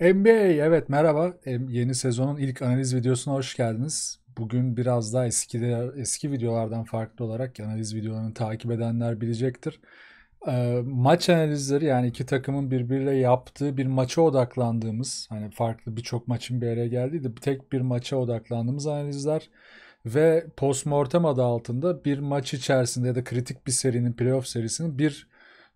NBA evet merhaba. Yeni sezonun ilk analiz videosuna hoş geldiniz. Bugün biraz daha eski de, eski videolardan farklı olarak analiz videolarını takip edenler bilecektir. E, maç analizleri yani iki takımın birbiriyle yaptığı bir maça odaklandığımız hani farklı birçok maçın bir araya geldiği de tek bir maça odaklandığımız analizler ve postmortem adı altında bir maç içerisinde ya da kritik bir serinin playoff serisinin bir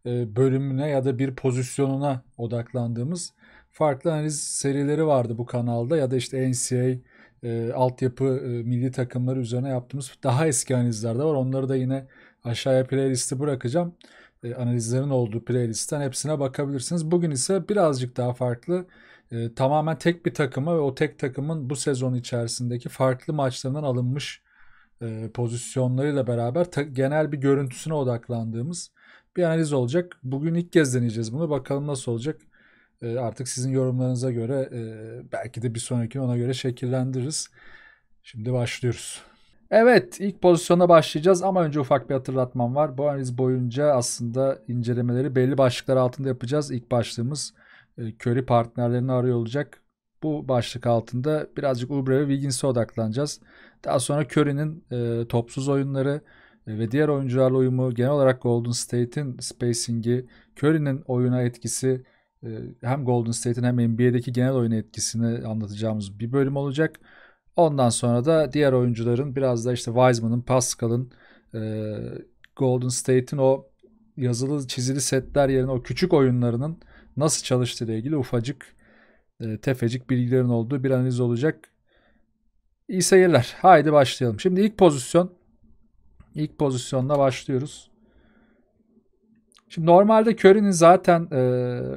bölümüne ya da bir pozisyonuna odaklandığımız farklı analiz serileri vardı bu kanalda ya da işte NCAA e, altyapı e, milli takımları üzerine yaptığımız daha eski analizler de var. Onları da yine aşağıya playlisti bırakacağım. E, analizlerin olduğu playlistten hepsine bakabilirsiniz. Bugün ise birazcık daha farklı. E, tamamen tek bir takıma ve o tek takımın bu sezon içerisindeki farklı maçlarından alınmış e, pozisyonlarıyla beraber ta, genel bir görüntüsüne odaklandığımız bir analiz olacak. Bugün ilk kez deneyeceğiz bunu. Bakalım nasıl olacak. E, artık sizin yorumlarınıza göre e, belki de bir sonraki ona göre şekillendiririz. Şimdi başlıyoruz. Evet ilk pozisyona başlayacağız ama önce ufak bir hatırlatmam var. Bu analiz boyunca aslında incelemeleri belli başlıklar altında yapacağız. İlk başlığımız Curry e, partnerlerini arıyor olacak. Bu başlık altında birazcık Ubre ve Wiggins'e odaklanacağız. Daha sonra Curry'nin e, topsuz oyunları ve diğer oyuncularla uyumu, genel olarak Golden State'in spacing'i, Curry'nin oyuna etkisi, ee, hem Golden State'in hem NBA'deki genel oyun etkisini anlatacağımız bir bölüm olacak. Ondan sonra da diğer oyuncuların biraz da işte Wiseman'ın, Pascal'ın, e, Golden State'in o yazılı çizili setler yerine o küçük oyunlarının nasıl çalıştığı ile ilgili ufacık e, tefecik bilgilerin olduğu bir analiz olacak. İyi seyirler. Haydi başlayalım. Şimdi ilk pozisyon ilk pozisyonla başlıyoruz. Şimdi normalde Curry'nin zaten e,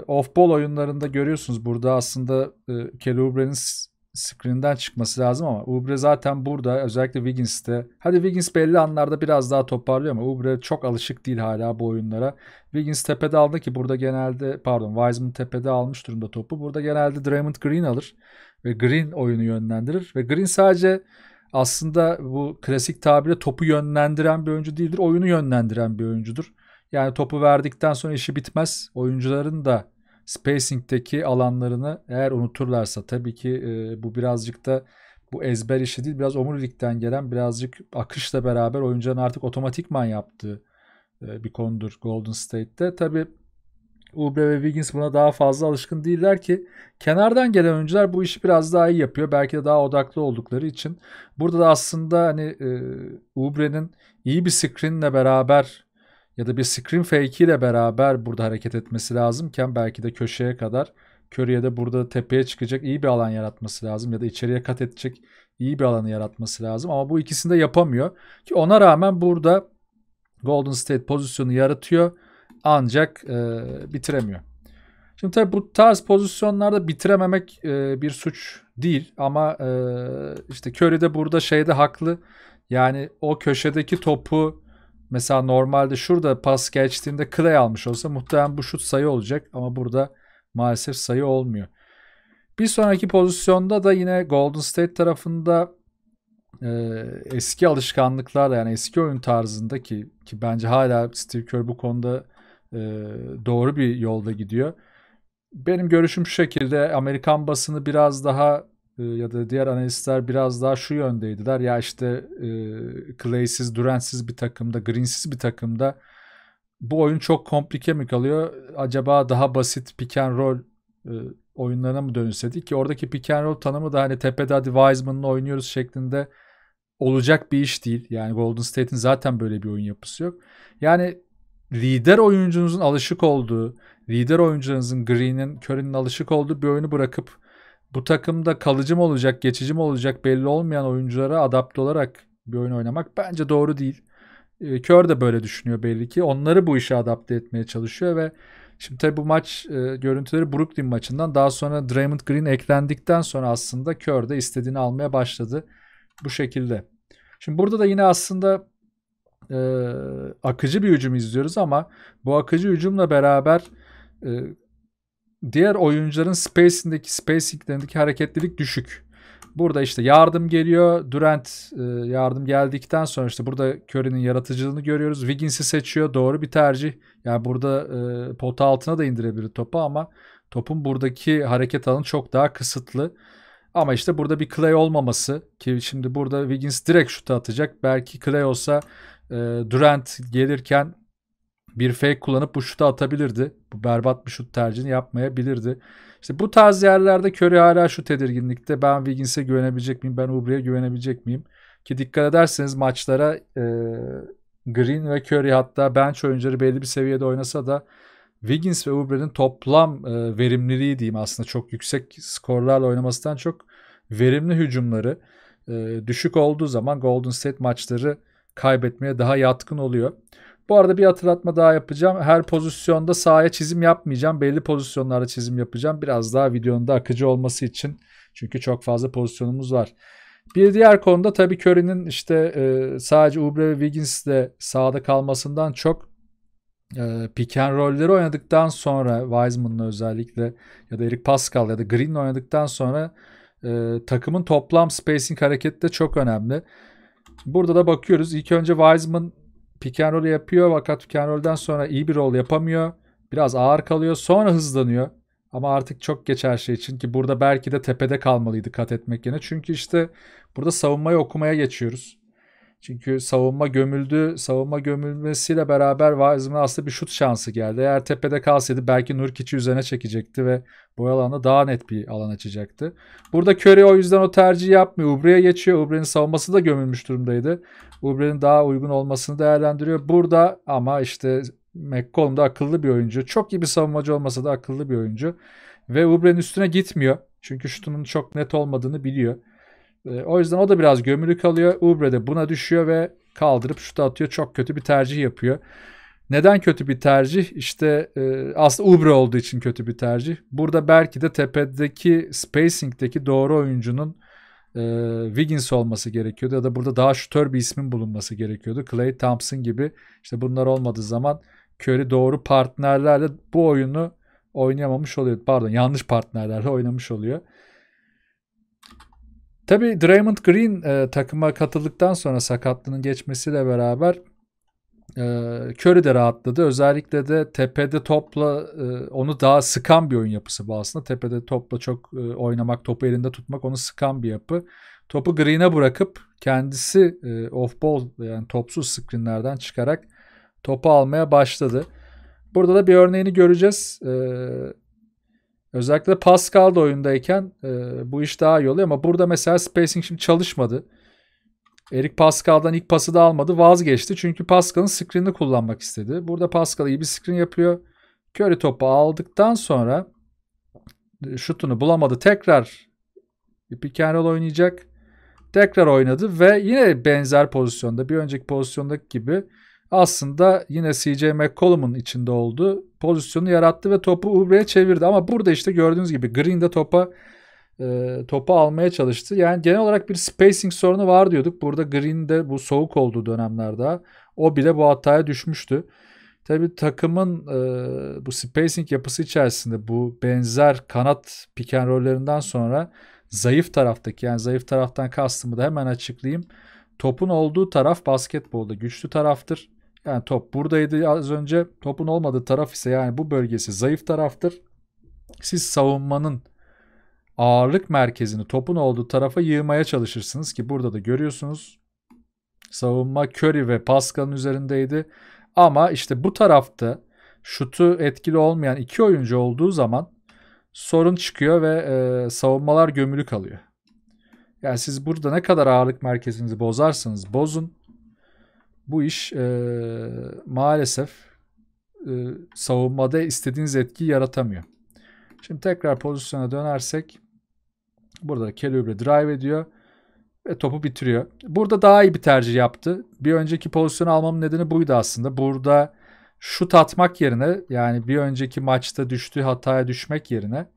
off-ball oyunlarında görüyorsunuz burada aslında e, Kelly Oubre'nin screen'den çıkması lazım ama Oubre zaten burada özellikle Wiggins'te. Hadi Wiggins belli anlarda biraz daha toparlıyor ama Oubre çok alışık değil hala bu oyunlara. Wiggins tepede aldı ki burada genelde pardon Wiseman tepede almış durumda topu. Burada genelde Draymond Green alır ve Green oyunu yönlendirir ve Green sadece aslında bu klasik tabirle topu yönlendiren bir oyuncu değildir. Oyunu yönlendiren bir oyuncudur. Yani topu verdikten sonra işi bitmez. Oyuncuların da spacing'teki alanlarını eğer unuturlarsa tabii ki e, bu birazcık da bu ezber işi değil biraz omurilikten gelen birazcık akışla beraber oyuncuların artık otomatikman yaptığı e, bir konudur Golden State'te. Tabii Ubre ve Wiggins buna daha fazla alışkın değiller ki kenardan gelen oyuncular bu işi biraz daha iyi yapıyor. Belki de daha odaklı oldukları için. Burada da aslında hani e, Ubre'nin iyi bir screenle beraber ya da bir screen fake ile beraber burada hareket etmesi lazımken belki de köşeye kadar Curry'e de burada tepeye çıkacak iyi bir alan yaratması lazım ya da içeriye kat edecek iyi bir alanı yaratması lazım ama bu ikisini de yapamıyor. Ki ona rağmen burada Golden State pozisyonu yaratıyor ancak e, bitiremiyor. Şimdi tabii bu tarz pozisyonlarda bitirememek e, bir suç değil ama e, işte Curry de burada şeyde haklı. Yani o köşedeki topu Mesela normalde şurada pas geçtiğinde Clay almış olsa muhtemelen bu şut sayı olacak ama burada maalesef sayı olmuyor. Bir sonraki pozisyonda da yine Golden State tarafında e, eski alışkanlıklarla yani eski oyun tarzında ki ki bence hala Steve Kerr bu konuda e, doğru bir yolda gidiyor. Benim görüşüm şu şekilde Amerikan basını biraz daha ee, ya da diğer analistler biraz daha şu yöndeydiler. Ya işte e, Clay'siz, Durant'siz bir takımda, Green'siz bir takımda bu oyun çok komplike mi kalıyor? Acaba daha basit pick and roll e, oyunlarına mı dönülsedik ki oradaki pick and roll tanımı da hani tepede hadi Wiseman'la oynuyoruz şeklinde olacak bir iş değil. Yani Golden State'in zaten böyle bir oyun yapısı yok. Yani lider oyuncunuzun alışık olduğu, lider oyuncunuzun Green'in, Curry'nin alışık olduğu bir oyunu bırakıp bu takımda kalıcı mı olacak, geçici mi olacak belli olmayan oyunculara adapte olarak bir oyun oynamak bence doğru değil. E, Kör de böyle düşünüyor belli ki. Onları bu işe adapte etmeye çalışıyor ve şimdi tabii bu maç e, görüntüleri Brooklyn maçından daha sonra Draymond Green eklendikten sonra aslında Kör de istediğini almaya başladı bu şekilde. Şimdi burada da yine aslında e, akıcı bir hücum izliyoruz ama bu akıcı hücumla beraber e, diğer oyuncuların spacing'deki spacing'lerindeki hareketlilik düşük. Burada işte yardım geliyor. Durant e, yardım geldikten sonra işte burada Curry'nin yaratıcılığını görüyoruz. Wiggins'i seçiyor. Doğru bir tercih. Yani burada e, pota altına da indirebilir topu ama topun buradaki hareket alanı çok daha kısıtlı. Ama işte burada bir Clay olmaması ki şimdi burada Wiggins direkt şutu atacak. Belki Clay olsa e, Durant gelirken bir fake kullanıp bu şutu atabilirdi. Bu berbat bir şut tercihini yapmayabilirdi. İşte bu tarz yerlerde Curry hala şu tedirginlikte. Ben Wiggins'e güvenebilecek miyim? Ben Ubre'ye güvenebilecek miyim? Ki dikkat ederseniz maçlara e, Green ve Curry hatta bench oyuncuları belli bir seviyede oynasa da Wiggins ve Ubre'nin toplam e, verimliliği diyeyim aslında çok yüksek skorlarla oynamasından çok verimli hücumları e, düşük olduğu zaman Golden State maçları kaybetmeye daha yatkın oluyor. Bu arada bir hatırlatma daha yapacağım. Her pozisyonda sahaya çizim yapmayacağım. Belli pozisyonlarda çizim yapacağım. Biraz daha videonun da akıcı olması için. Çünkü çok fazla pozisyonumuz var. Bir diğer konuda tabii Curry'nin işte e, sadece Ubre ve Wiggins de sahada kalmasından çok e, pick and roll'leri oynadıktan sonra Wiseman'la özellikle ya da Eric Pascal ya da Green'le oynadıktan sonra e, takımın toplam spacing hareketi de çok önemli. Burada da bakıyoruz. İlk önce Wiseman pick and roll yapıyor fakat pick and roll'den sonra iyi bir rol yapamıyor. Biraz ağır kalıyor. Sonra hızlanıyor. Ama artık çok geç her şey için ki burada belki de tepede kalmalıydı kat etmek yerine. Çünkü işte burada savunmayı okumaya geçiyoruz. Çünkü savunma gömüldü. Savunma gömülmesiyle beraber Wiseman'a aslında bir şut şansı geldi. Eğer tepede kalsaydı belki Nurkic'i üzerine çekecekti ve bu alanda daha net bir alan açacaktı. Burada Curry o yüzden o tercihi yapmıyor. Ubre'ye geçiyor. Ubre'nin savunması da gömülmüş durumdaydı. Ubre'nin daha uygun olmasını değerlendiriyor. Burada ama işte McCollum da akıllı bir oyuncu. Çok iyi bir savunmacı olmasa da akıllı bir oyuncu. Ve Ubre'nin üstüne gitmiyor. Çünkü şutunun çok net olmadığını biliyor. Ee, o yüzden o da biraz gömülü kalıyor. Ubre de buna düşüyor ve kaldırıp şut atıyor. Çok kötü bir tercih yapıyor. Neden kötü bir tercih? İşte e, aslında Ubre olduğu için kötü bir tercih. Burada belki de tepedeki spacing'deki doğru oyuncunun e, Wiggins olması gerekiyordu ya da burada daha şutör bir ismin bulunması gerekiyordu. Clay Thompson gibi işte bunlar olmadığı zaman Curry doğru partnerlerle bu oyunu oynayamamış oluyor. Pardon yanlış partnerlerle oynamış oluyor. Tabi Draymond Green e, takıma katıldıktan sonra sakatlığının geçmesiyle beraber e, Curry de rahatladı. Özellikle de tepede topla e, onu daha sıkan bir oyun yapısı bu aslında. Tepede topla çok e, oynamak, topu elinde tutmak onu sıkan bir yapı. Topu Green'e bırakıp kendisi e, off-ball yani topsuz screenlerden çıkarak topu almaya başladı. Burada da bir örneğini göreceğiz. E, Özellikle Pascal da oyundayken e, bu iş daha iyi oluyor ama burada mesela spacing şimdi çalışmadı. Erik Pascal'dan ilk pası da almadı vazgeçti çünkü Pascal'ın screen'ini kullanmak istedi. Burada Pascal iyi bir screen yapıyor. Curry topu aldıktan sonra e, şutunu bulamadı. Tekrar pick and roll oynayacak. Tekrar oynadı ve yine benzer pozisyonda bir önceki pozisyondaki gibi aslında yine CJ McCollum'un içinde oldu pozisyonu yarattı ve topu Ubre'ye çevirdi. Ama burada işte gördüğünüz gibi Green de topa e, topu almaya çalıştı. Yani genel olarak bir spacing sorunu var diyorduk. Burada green de bu soğuk olduğu dönemlerde o bile bu hataya düşmüştü. Tabii takımın e, bu spacing yapısı içerisinde bu benzer kanat piken rollerinden sonra zayıf taraftaki yani zayıf taraftan kastımı da hemen açıklayayım. Topun olduğu taraf basketbolda güçlü taraftır. Yani top buradaydı az önce. Topun olmadığı taraf ise yani bu bölgesi zayıf taraftır. Siz savunmanın ağırlık merkezini topun olduğu tarafa yığmaya çalışırsınız ki burada da görüyorsunuz. Savunma Curry ve Pascal'ın üzerindeydi. Ama işte bu tarafta şutu etkili olmayan iki oyuncu olduğu zaman sorun çıkıyor ve e, savunmalar gömülü kalıyor. Yani siz burada ne kadar ağırlık merkezinizi bozarsanız bozun bu iş e, maalesef e, savunmada istediğiniz etkiyi yaratamıyor. Şimdi tekrar pozisyona dönersek burada Kelübre drive ediyor ve topu bitiriyor. Burada daha iyi bir tercih yaptı. Bir önceki pozisyonu almamın nedeni buydu aslında. Burada şut atmak yerine yani bir önceki maçta düştüğü hataya düşmek yerine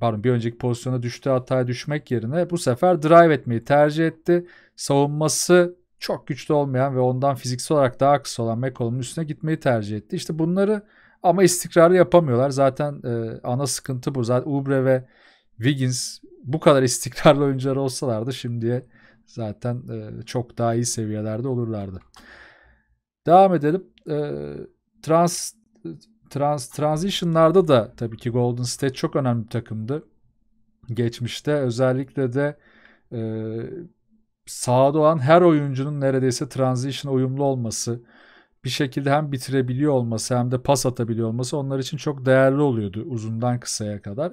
pardon bir önceki pozisyona düştüğü hataya düşmek yerine bu sefer drive etmeyi tercih etti. Savunması çok güçlü olmayan ve ondan fiziksel olarak daha kısa olan McCollum'un üstüne gitmeyi tercih etti. İşte bunları ama istikrarı yapamıyorlar. Zaten e, ana sıkıntı bu. Zaten Ubre ve Wiggins bu kadar istikrarlı oyuncular olsalardı şimdiye zaten e, çok daha iyi seviyelerde olurlardı. Devam edelim. E, trans trans transitionlarda da tabii ki Golden State çok önemli bir takımdı. Geçmişte özellikle de e, sahada olan her oyuncunun neredeyse transition uyumlu olması, bir şekilde hem bitirebiliyor olması hem de pas atabiliyor olması onlar için çok değerli oluyordu uzundan kısaya kadar.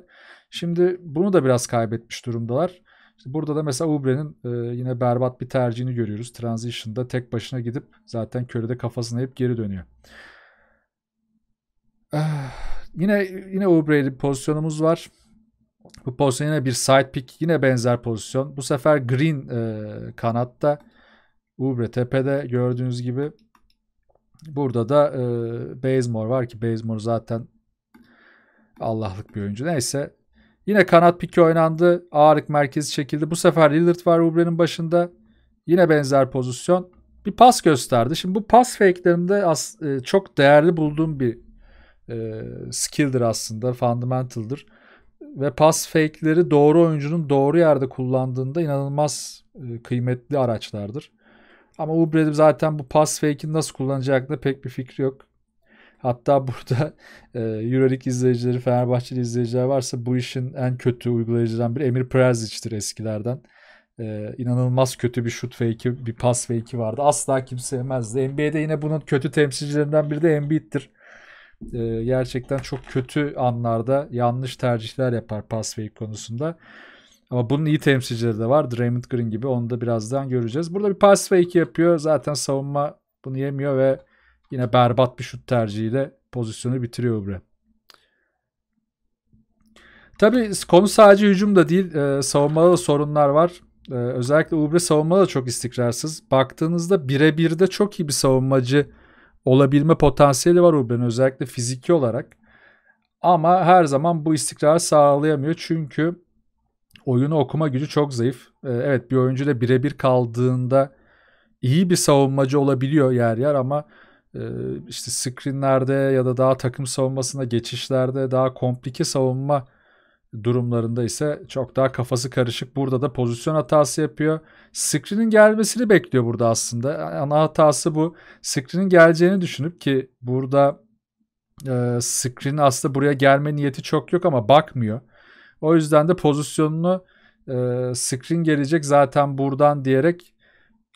Şimdi bunu da biraz kaybetmiş durumdalar. İşte burada da mesela Ubre'nin e, yine berbat bir tercihini görüyoruz. Transition'da tek başına gidip zaten körede kafasını hep geri dönüyor. Ah, yine yine Ubre'li pozisyonumuz var. Bu pozisyon yine bir side pick yine benzer pozisyon. Bu sefer Green e, kanatta. Ubre tepede gördüğünüz gibi. Burada da e, Bazemore var ki Bazemore zaten Allah'lık bir oyuncu. Neyse. Yine kanat piki oynandı. Ağırlık merkezi çekildi. Bu sefer Lillard var Ubre'nin başında. Yine benzer pozisyon. Bir pas gösterdi. Şimdi bu pas fake'lerinde as- e, çok değerli bulduğum bir e, skill'dir aslında. Fundamental'dır ve pas fake'leri doğru oyuncunun doğru yerde kullandığında inanılmaz e, kıymetli araçlardır. Ama Ubrede zaten bu pas fake'ini nasıl kullanacağını pek bir fikri yok. Hatta burada e, Euroleague izleyicileri, Fenerbahçeli izleyiciler varsa bu işin en kötü uygulayıcıdan biri Emir Prezic'tir eskilerden. E, inanılmaz kötü bir şut fake'i, bir pas fake'i vardı. Asla kimse yemezdi. NBA'de yine bunun kötü temsilcilerinden biri de Embiid'dir e, gerçekten çok kötü anlarda yanlış tercihler yapar pass fake konusunda. Ama bunun iyi temsilcileri de var. Draymond Green gibi onu da birazdan göreceğiz. Burada bir pass fake yapıyor. Zaten savunma bunu yemiyor ve yine berbat bir şut tercihiyle pozisyonu bitiriyor Ubre. Tabi konu sadece hücumda değil e, savunmada da sorunlar var. E, özellikle Ubre savunmada da çok istikrarsız. Baktığınızda birebir de çok iyi bir savunmacı olabilme potansiyeli var Urban özellikle fiziki olarak. Ama her zaman bu istikrarı sağlayamıyor çünkü oyunu okuma gücü çok zayıf. Ee, evet bir oyuncu ile birebir kaldığında iyi bir savunmacı olabiliyor yer yer ama e, işte screenlerde ya da daha takım savunmasında geçişlerde daha komplike savunma durumlarında ise çok daha kafası karışık. Burada da pozisyon hatası yapıyor. Screen'in gelmesini bekliyor burada aslında. Ana hatası bu. Screen'in geleceğini düşünüp ki burada e, Screen aslında buraya gelme niyeti çok yok ama bakmıyor. O yüzden de pozisyonunu e, Screen gelecek zaten buradan diyerek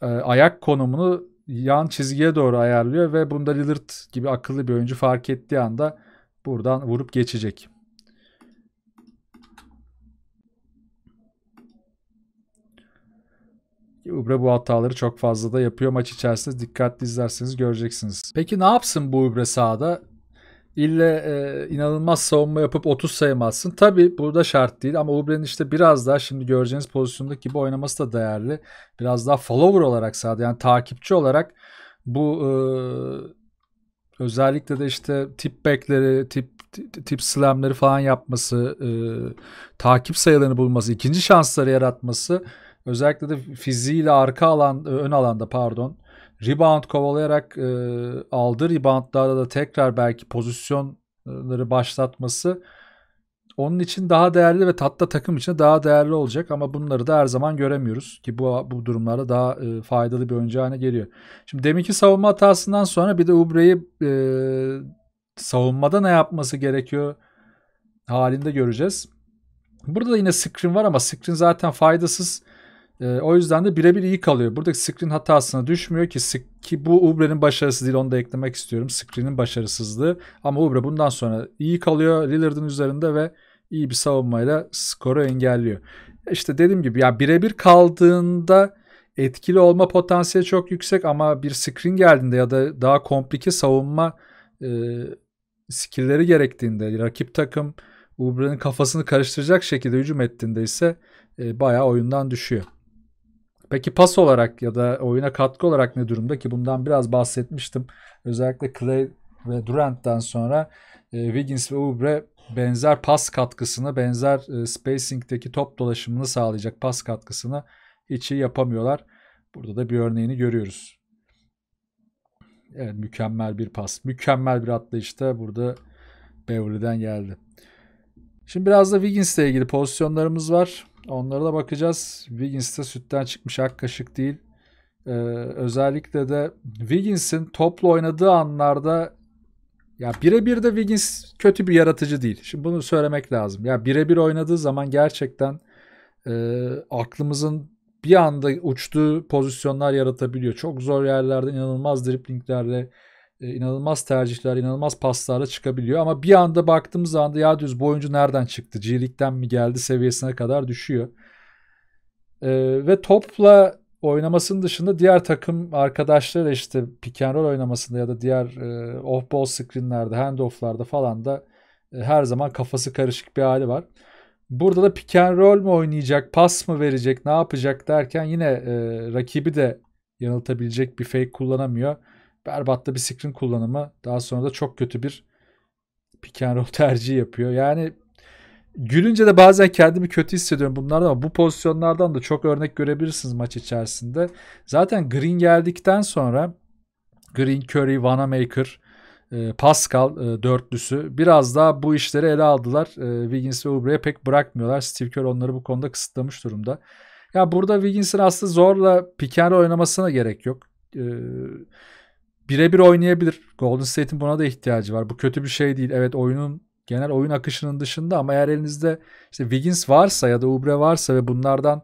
e, ayak konumunu yan çizgiye doğru ayarlıyor ve bunda Lillard gibi akıllı bir oyuncu fark ettiği anda buradan vurup geçecek. Ubre bu hataları çok fazla da yapıyor maç içerisinde. Dikkatli izlerseniz göreceksiniz. Peki ne yapsın bu Ubre sahada? İlle e, inanılmaz savunma yapıp 30 sayamazsın. Tabi burada şart değil ama Ubre'nin işte biraz daha şimdi göreceğiniz pozisyondaki gibi oynaması da değerli. Biraz daha follower olarak sahada yani takipçi olarak bu e, özellikle de işte tip backleri, tip tip slamları falan yapması, e, takip sayılarını bulması, ikinci şansları yaratması Özellikle de fiziğiyle arka alan, e, ön alanda pardon. Rebound kovalayarak e, aldığı reboundlarda da tekrar belki pozisyonları başlatması onun için daha değerli ve tatlı takım için daha değerli olacak ama bunları da her zaman göremiyoruz ki bu bu durumlarda daha e, faydalı bir oyuncu haline geliyor. Şimdi deminki savunma hatasından sonra bir de Ubre'yi e, savunmada ne yapması gerekiyor halinde göreceğiz. Burada da yine screen var ama screen zaten faydasız. E, o yüzden de birebir iyi kalıyor. Buradaki screen hatasına düşmüyor ki ki bu Ubre'nin başarısı değil onu da eklemek istiyorum. Screen'in başarısızlığı ama Ubre bundan sonra iyi kalıyor Lillard'ın üzerinde ve iyi bir savunmayla skoru engelliyor. İşte dediğim gibi ya birebir kaldığında etkili olma potansiyeli çok yüksek ama bir screen geldiğinde ya da daha komplike savunma e, skillleri gerektiğinde rakip takım Ubre'nin kafasını karıştıracak şekilde hücum ettiğinde ise e, bayağı oyundan düşüyor. Peki pas olarak ya da oyuna katkı olarak ne durumda ki bundan biraz bahsetmiştim. Özellikle Clay ve Durant'tan sonra e, Wiggins ve Oubre benzer pas katkısını, benzer e, spacing'deki top dolaşımını sağlayacak pas katkısını hiç iyi yapamıyorlar. Burada da bir örneğini görüyoruz. Evet mükemmel bir pas. Mükemmel bir atlayışta burada Beverly'den geldi. Şimdi biraz da Wiggins'le ilgili pozisyonlarımız var. Onlara da bakacağız. Wiggins'te sütten çıkmış ak kaşık değil. Ee, özellikle de Wiggins'in toplu oynadığı anlarda ya birebir de Wiggins kötü bir yaratıcı değil. Şimdi bunu söylemek lazım. Ya birebir oynadığı zaman gerçekten e, aklımızın bir anda uçtuğu pozisyonlar yaratabiliyor. Çok zor yerlerde inanılmaz driplinglerle e, inanılmaz tercihler, inanılmaz paslarla çıkabiliyor. Ama bir anda baktığımız anda ya düz bu oyuncu nereden çıktı? G-League'den mi geldi seviyesine kadar düşüyor. Ee, ve topla oynamasının dışında diğer takım arkadaşları işte pick and roll oynamasında ya da diğer e, off-ball screenlerde, handoff'larda falan da e, her zaman kafası karışık bir hali var. Burada da pick and roll mu oynayacak, pas mı verecek, ne yapacak derken yine e, rakibi de yanıltabilecek bir fake kullanamıyor berbatta bir screen kullanımı daha sonra da çok kötü bir pick and roll tercihi yapıyor. Yani gülünce de bazen kendimi kötü hissediyorum bunlardan ama bu pozisyonlardan da çok örnek görebilirsiniz maç içerisinde. Zaten Green geldikten sonra Green, Curry, Vanamaker, e, Pascal e, dörtlüsü biraz daha bu işleri ele aldılar. E, Wiggins ve Ubre'ye pek bırakmıyorlar. Steve Kerr onları bu konuda kısıtlamış durumda. Ya burada Wiggins'in aslında zorla pick oynamasına gerek yok birebir oynayabilir. Golden State'in buna da ihtiyacı var. Bu kötü bir şey değil. Evet oyunun genel oyun akışının dışında ama eğer elinizde işte Wiggins varsa ya da Ubre varsa ve bunlardan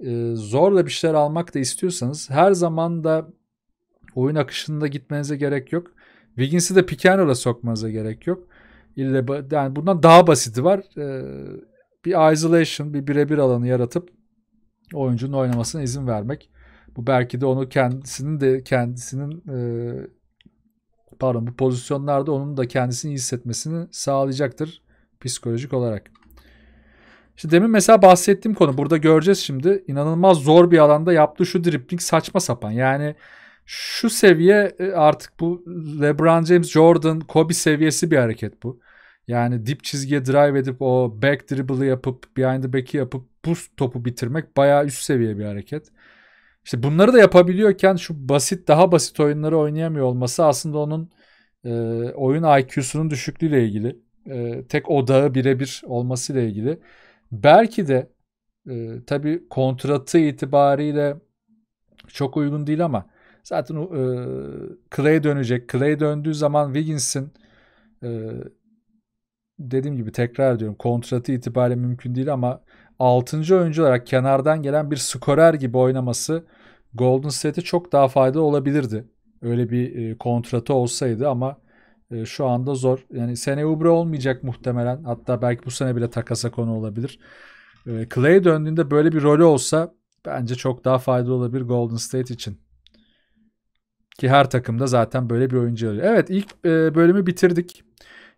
e, zorla bir şeyler almak da istiyorsanız her zaman da oyun akışında gitmenize gerek yok. Wiggins'i de picano'la and sokmanıza gerek yok. İlle, yani bundan daha basiti var. Ee, bir isolation, bir birebir alanı yaratıp oyuncunun oynamasına izin vermek. Bu belki de onu kendisinin de kendisinin e, pardon bu pozisyonlarda onun da kendisini iyi hissetmesini sağlayacaktır psikolojik olarak. İşte demin mesela bahsettiğim konu burada göreceğiz şimdi. inanılmaz zor bir alanda yaptığı şu dripling saçma sapan. Yani şu seviye e, artık bu LeBron James, Jordan, Kobe seviyesi bir hareket bu. Yani dip çizgiye drive edip o back dribble'ı yapıp behind the back'i yapıp bu topu bitirmek bayağı üst seviye bir hareket. İşte bunları da yapabiliyorken şu basit daha basit oyunları oynayamıyor olması aslında onun e, oyun IQ'sunun düşüklüğüyle ilgili. E, tek odağı birebir olmasıyla ilgili. Belki de e, tabii kontratı itibariyle çok uygun değil ama zaten e, Clay dönecek. Clay döndüğü zaman Wiggins'in e, dediğim gibi tekrar diyorum kontratı itibariyle mümkün değil ama 6. oyuncu olarak kenardan gelen bir skorer gibi oynaması Golden State'e çok daha faydalı olabilirdi. Öyle bir e, kontratı olsaydı ama e, şu anda zor. Yani sene Ubre olmayacak muhtemelen. Hatta belki bu sene bile takasa konu olabilir. E, Clay döndüğünde böyle bir rolü olsa bence çok daha faydalı olabilir Golden State için. Ki her takımda zaten böyle bir oyuncu arıyor. Evet ilk e, bölümü bitirdik.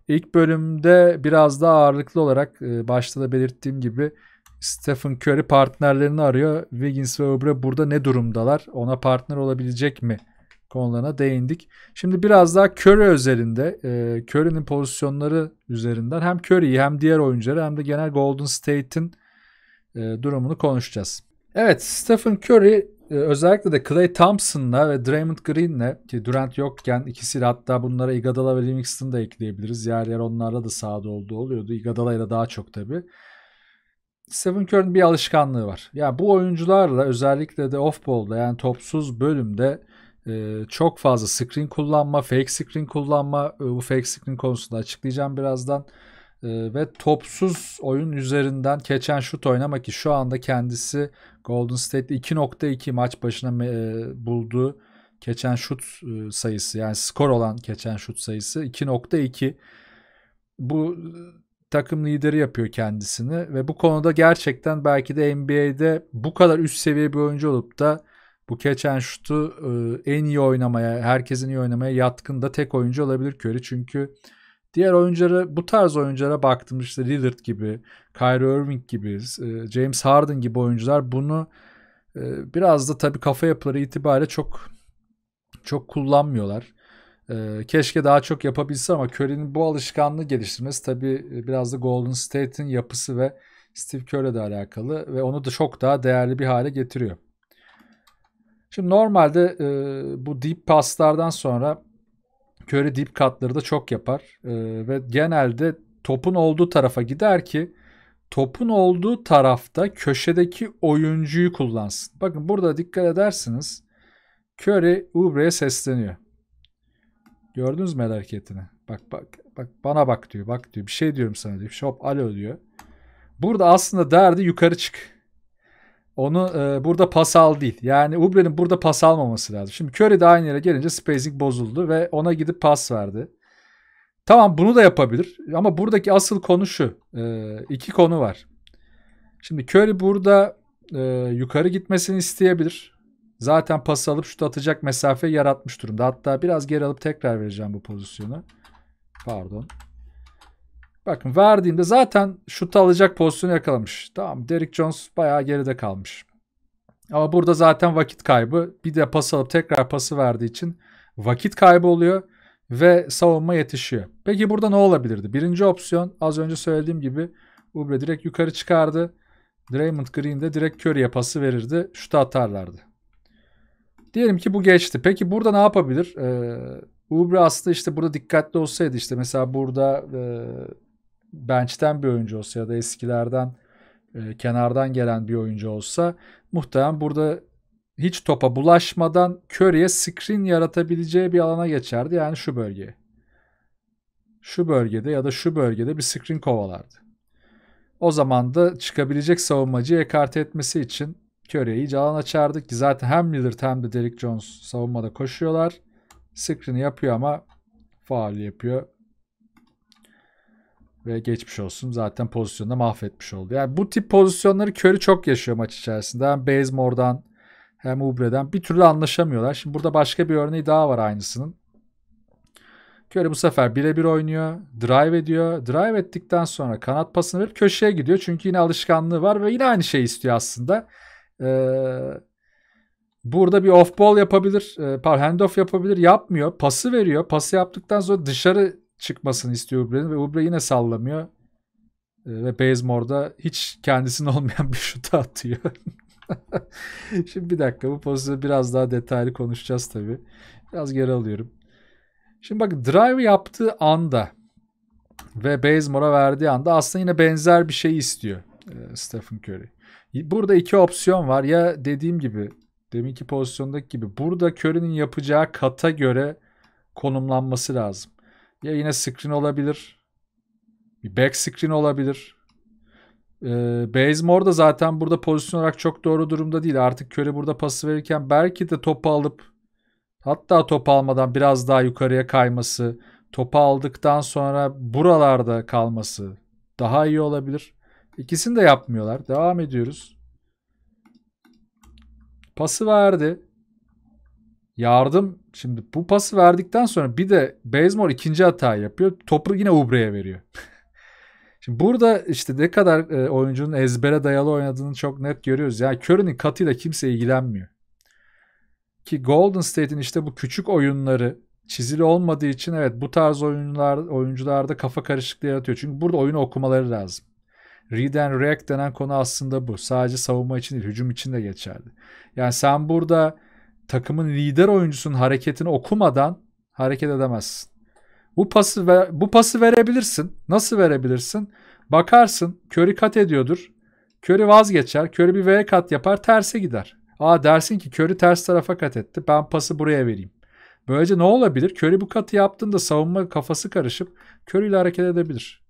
İlk bölümde biraz daha ağırlıklı olarak e, başta da belirttiğim gibi Stephen Curry partnerlerini arıyor. Wiggins ve Obre burada ne durumdalar? Ona partner olabilecek mi? konularına değindik. Şimdi biraz daha Curry üzerinde, e, Curry'nin pozisyonları üzerinden hem Curry'yi hem diğer oyuncuları hem de genel Golden State'in e, durumunu konuşacağız. Evet, Stephen Curry e, özellikle de Clay Thompson'la ve Draymond Green'le ki Durant yokken ikisiyle hatta bunlara Iguodala ve Livingston'ı da ekleyebiliriz. Yer yer onlarla da sahada olduğu oluyordu. Iguodala'yla daha çok tabii. Stephen Curry'nin bir alışkanlığı var. Ya yani bu oyuncularla özellikle de off-ball'da yani topsuz bölümde e, çok fazla screen kullanma, fake screen kullanma, e, bu fake screen konusunda açıklayacağım birazdan. E, ve topsuz oyun üzerinden keçen şut oynamak. ki şu anda kendisi Golden State'de 2.2 maç başına e, bulduğu keçen şut e, sayısı yani skor olan keçen şut sayısı 2.2. Bu takım lideri yapıyor kendisini ve bu konuda gerçekten belki de NBA'de bu kadar üst seviye bir oyuncu olup da bu catch şutu shoot'u e, en iyi oynamaya, herkesin iyi oynamaya yatkın da tek oyuncu olabilir Curry. Çünkü diğer oyuncuları bu tarz oyunculara baktım işte Lillard gibi, Kyrie Irving gibi, e, James Harden gibi oyuncular bunu e, biraz da tabii kafa yapıları itibariyle çok çok kullanmıyorlar. E, keşke daha çok yapabilse ama Curry'nin bu alışkanlığı geliştirmesi tabii e, biraz da Golden State'in yapısı ve Steve Kerr'le de alakalı ve onu da çok daha değerli bir hale getiriyor. Şimdi normalde e, bu deep paslardan sonra Curry deep katları da çok yapar e, ve genelde topun olduğu tarafa gider ki topun olduğu tarafta köşedeki oyuncuyu kullansın. Bakın burada dikkat edersiniz Curry Ubre'ye sesleniyor. Gördünüz mü el hareketini? Bak bak bak bana bak diyor. Bak diyor. Bir şey diyorum sana diyor. Şop alo diyor. Burada aslında derdi yukarı çık. Onu e, burada pas al değil. Yani Ubre'nin burada pas almaması lazım. Şimdi Curry de aynı yere gelince spacing bozuldu ve ona gidip pas verdi. Tamam bunu da yapabilir. Ama buradaki asıl konu şu. E, iki konu var. Şimdi Curry burada e, yukarı gitmesini isteyebilir. Zaten pas alıp şut atacak mesafe yaratmış durumda. Hatta biraz geri alıp tekrar vereceğim bu pozisyonu. Pardon. Bakın verdiğinde zaten şut alacak pozisyonu yakalamış. Tamam Derek Jones bayağı geride kalmış. Ama burada zaten vakit kaybı. Bir de pas alıp tekrar pası verdiği için vakit kaybı oluyor ve savunma yetişiyor. Peki burada ne olabilirdi? Birinci opsiyon az önce söylediğim gibi Ubre direkt yukarı çıkardı. Draymond Green de direkt Curry'e pası verirdi. Şutu atarlardı. Diyelim ki bu geçti. Peki burada ne yapabilir? Ee, Ubre aslında işte burada dikkatli olsaydı işte mesela burada e, bench'ten bir oyuncu olsa ya da eskilerden e, kenardan gelen bir oyuncu olsa muhtemelen burada hiç topa bulaşmadan Curry'e screen yaratabileceği bir alana geçerdi. Yani şu bölge, Şu bölgede ya da şu bölgede bir screen kovalardı. O zaman da çıkabilecek savunmacıyı ekarte etmesi için Curry'i alana çağırdık ki zaten hem Lillard hem de Derrick Jones savunmada koşuyorlar. Screen'i yapıyor ama faal yapıyor. Ve geçmiş olsun. Zaten pozisyonda mahvetmiş oldu. Yani bu tip pozisyonları Curry çok yaşıyor maç içerisinde. Hem Bazemore'dan hem Ubre'den bir türlü anlaşamıyorlar. Şimdi burada başka bir örneği daha var aynısının. Curry bu sefer birebir oynuyor. Drive ediyor. Drive ettikten sonra kanat pasını verip köşeye gidiyor. Çünkü yine alışkanlığı var ve yine aynı şeyi istiyor aslında. Ee, burada bir off ball yapabilir. E, par handoff yapabilir. Yapmıyor. Pası veriyor. Pası yaptıktan sonra dışarı çıkmasını istiyor Ubre'nin ve Ubre yine sallamıyor. E, ve Bazemore'da hiç kendisinin olmayan bir şut atıyor. Şimdi bir dakika bu pozisyonu biraz daha detaylı konuşacağız tabii. Biraz geri alıyorum. Şimdi bak drive yaptığı anda ve Bazemore'a verdiği anda aslında yine benzer bir şey istiyor e, Stephen Curry. Burada iki opsiyon var. Ya dediğim gibi deminki pozisyondaki gibi burada Curry'nin yapacağı kata göre konumlanması lazım. Ya yine screen olabilir. Bir back screen olabilir. Ee, Bazemore da zaten burada pozisyon olarak çok doğru durumda değil. Artık Curry burada pası verirken belki de topu alıp hatta topu almadan biraz daha yukarıya kayması, topu aldıktan sonra buralarda kalması daha iyi olabilir. İkisini de yapmıyorlar. Devam ediyoruz. Pası verdi. Yardım. Şimdi bu pası verdikten sonra bir de Bazemore ikinci hata yapıyor. Topu yine Ubre'ye veriyor. Şimdi burada işte ne kadar e, oyuncunun ezbere dayalı oynadığını çok net görüyoruz. Yani Curry'nin katıyla kimse ilgilenmiyor. Ki Golden State'in işte bu küçük oyunları çizili olmadığı için evet bu tarz oyuncular oyuncularda kafa karışıklığı yaratıyor. Çünkü burada oyunu okumaları lazım. Read and React denen konu aslında bu. Sadece savunma için değil, hücum için de geçerli. Yani sen burada takımın lider oyuncusunun hareketini okumadan hareket edemezsin. Bu pası ver, bu pası verebilirsin. Nasıl verebilirsin? Bakarsın Curry kat ediyordur. Curry vazgeçer. Curry bir V kat yapar terse gider. Aa dersin ki Curry ters tarafa kat etti. Ben pası buraya vereyim. Böylece ne olabilir? Curry bu katı yaptığında savunma kafası karışıp Curry ile hareket edebilir.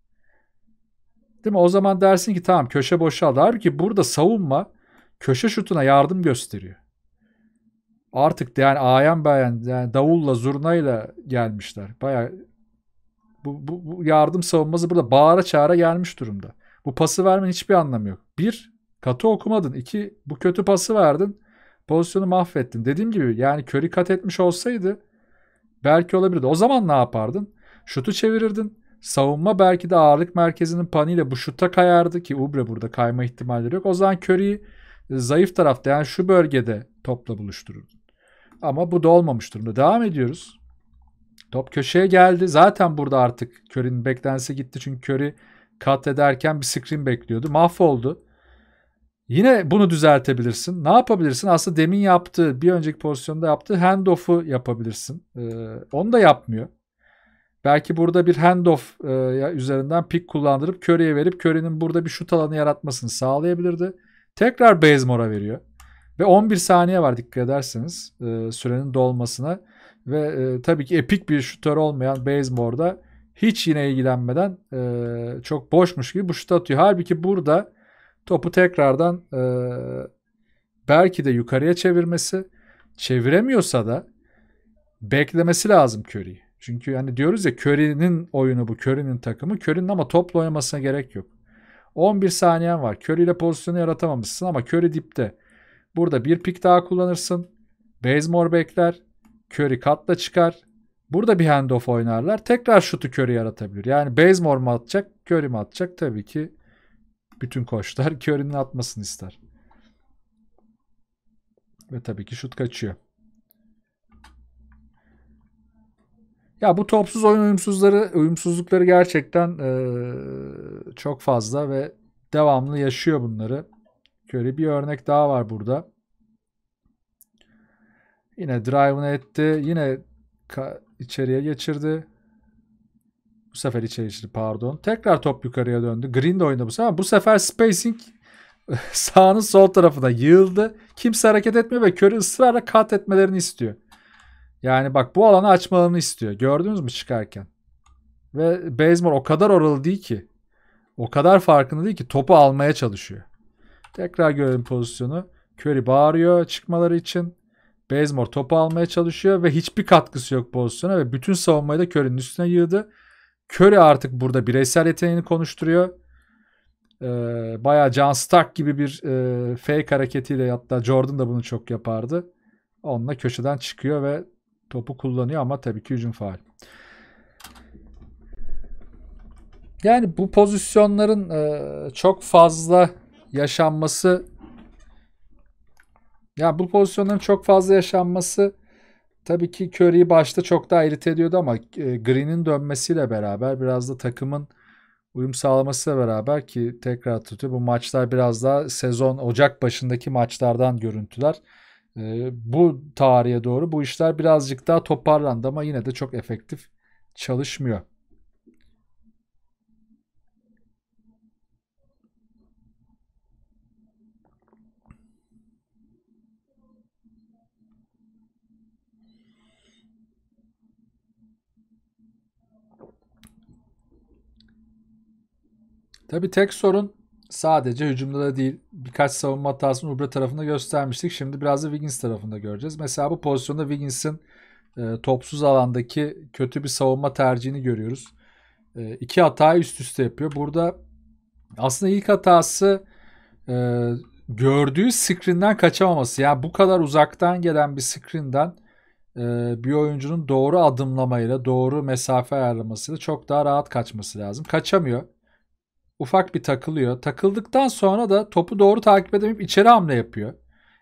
Değil mi? O zaman dersin ki tamam köşe boşaldı. Halbuki burada savunma köşe şutuna yardım gösteriyor. Artık de yani ayan bayan yani davulla zurnayla gelmişler. Baya bu, bu, bu, yardım savunması burada bağıra çağıra gelmiş durumda. Bu pası vermenin hiçbir anlamı yok. Bir, katı okumadın. iki bu kötü pası verdin. Pozisyonu mahvettin. Dediğim gibi yani körü kat etmiş olsaydı belki olabilirdi. O zaman ne yapardın? Şutu çevirirdin. Savunma belki de ağırlık merkezinin paniyle bu şutta kayardı ki Ubre burada kayma ihtimalleri yok. O zaman Curry'i e, zayıf tarafta yani şu bölgede topla buluştururdu. Ama bu da olmamış durumda. Devam ediyoruz. Top köşeye geldi. Zaten burada artık Curry'nin beklense gitti. Çünkü Curry kat ederken bir screen bekliyordu. Mahvoldu. Yine bunu düzeltebilirsin. Ne yapabilirsin? Aslında demin yaptığı, bir önceki pozisyonda yaptığı handoff'u yapabilirsin. Ee, onu da yapmıyor. Belki burada bir handoff e, üzerinden pik kullandırıp Curry'e verip Curry'nin burada bir şut alanı yaratmasını sağlayabilirdi. Tekrar Bazemore'a veriyor. Ve 11 saniye var dikkat ederseniz e, sürenin dolmasına. Ve e, tabii ki epik bir şutör olmayan Bazemore'da hiç yine ilgilenmeden e, çok boşmuş gibi bu şut atıyor. Halbuki burada topu tekrardan e, belki de yukarıya çevirmesi çeviremiyorsa da beklemesi lazım Curry'i. Çünkü yani diyoruz ya Curry'nin oyunu bu. Curry'nin takımı. Curry'nin ama topla oynamasına gerek yok. 11 saniyen var. Curry ile pozisyonu yaratamamışsın ama Curry dipte. Burada bir pik daha kullanırsın. Bazemore bekler. Curry katla çıkar. Burada bir handoff oynarlar. Tekrar şutu Curry yaratabilir. Yani Bazemore mu atacak, Curry mi atacak? Tabii ki bütün koçlar Curry'nin atmasını ister. Ve tabii ki şut kaçıyor. Ya bu topsuz oyun uyumsuzları, uyumsuzlukları gerçekten e, çok fazla ve devamlı yaşıyor bunları. Şöyle bir örnek daha var burada. Yine drive'ını etti. Yine içeriye geçirdi. Bu sefer içeri geçirdi pardon. Tekrar top yukarıya döndü. Green de oynadı bu sefer. Bu sefer spacing sahanın sol tarafına yığıldı. Kimse hareket etmiyor ve Curry ısrarla kat etmelerini istiyor. Yani bak bu alanı açmalarını istiyor. Gördünüz mü çıkarken? Ve Bazemore o kadar oralı değil ki. O kadar farkında değil ki topu almaya çalışıyor. Tekrar görelim pozisyonu. Curry bağırıyor çıkmaları için. Bazemore topu almaya çalışıyor ve hiçbir katkısı yok pozisyona ve bütün savunmayı da Curry'nin üstüne yığdı. Curry artık burada bireysel yeteneğini konuşturuyor. Ee, bayağı John Stark gibi bir e, fake hareketiyle hatta Jordan da bunu çok yapardı. Onunla köşeden çıkıyor ve Topu kullanıyor ama tabii ki hücum faal. Yani bu pozisyonların e, çok fazla yaşanması ya yani bu pozisyonların çok fazla yaşanması tabii ki Curry'i başta çok daha irite ediyordu ama e, Green'in dönmesiyle beraber biraz da takımın uyum sağlamasıyla beraber ki tekrar tutuyor bu maçlar biraz daha sezon Ocak başındaki maçlardan görüntüler. Ee, bu tarihe doğru bu işler birazcık daha toparlandı ama yine de çok efektif çalışmıyor. Tabii tek sorun sadece hücumda da değil birkaç savunma hatasını Ubre tarafında göstermiştik. Şimdi biraz da Wiggins tarafında göreceğiz. Mesela bu pozisyonda Wiggins'in e, topsuz alandaki kötü bir savunma tercihini görüyoruz. E, iki hatayı üst üste yapıyor. Burada aslında ilk hatası e, gördüğü screen'den kaçamaması. Yani bu kadar uzaktan gelen bir screen'den e, bir oyuncunun doğru adımlamayla, doğru mesafe ayarlamasıyla çok daha rahat kaçması lazım. Kaçamıyor ufak bir takılıyor. Takıldıktan sonra da topu doğru takip edemeyip içeri hamle yapıyor.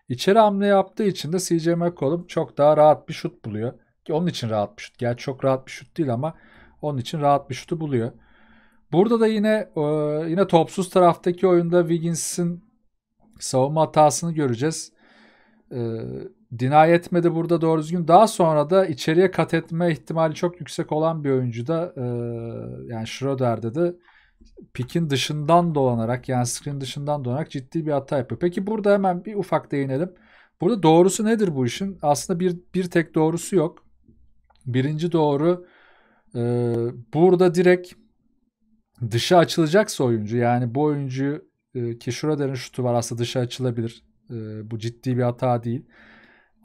İçeri hamle yaptığı için de CJ McCollum çok daha rahat bir şut buluyor. Ki onun için rahat bir şut. Gerçi çok rahat bir şut değil ama onun için rahat bir şutu buluyor. Burada da yine e, yine topsuz taraftaki oyunda Wiggins'in savunma hatasını göreceğiz. E, deny etmedi burada doğru düzgün. Daha sonra da içeriye kat etme ihtimali çok yüksek olan bir oyuncu da e, yani Schroeder'de de pikin dışından dolanarak yani screen dışından dolanarak ciddi bir hata yapıyor. Peki burada hemen bir ufak değinelim. Burada doğrusu nedir bu işin? Aslında bir, bir tek doğrusu yok. Birinci doğru e, burada direkt dışa açılacaksa oyuncu yani bu oyuncu e, ki Şurader'in şutu var aslında dışa açılabilir. E, bu ciddi bir hata değil.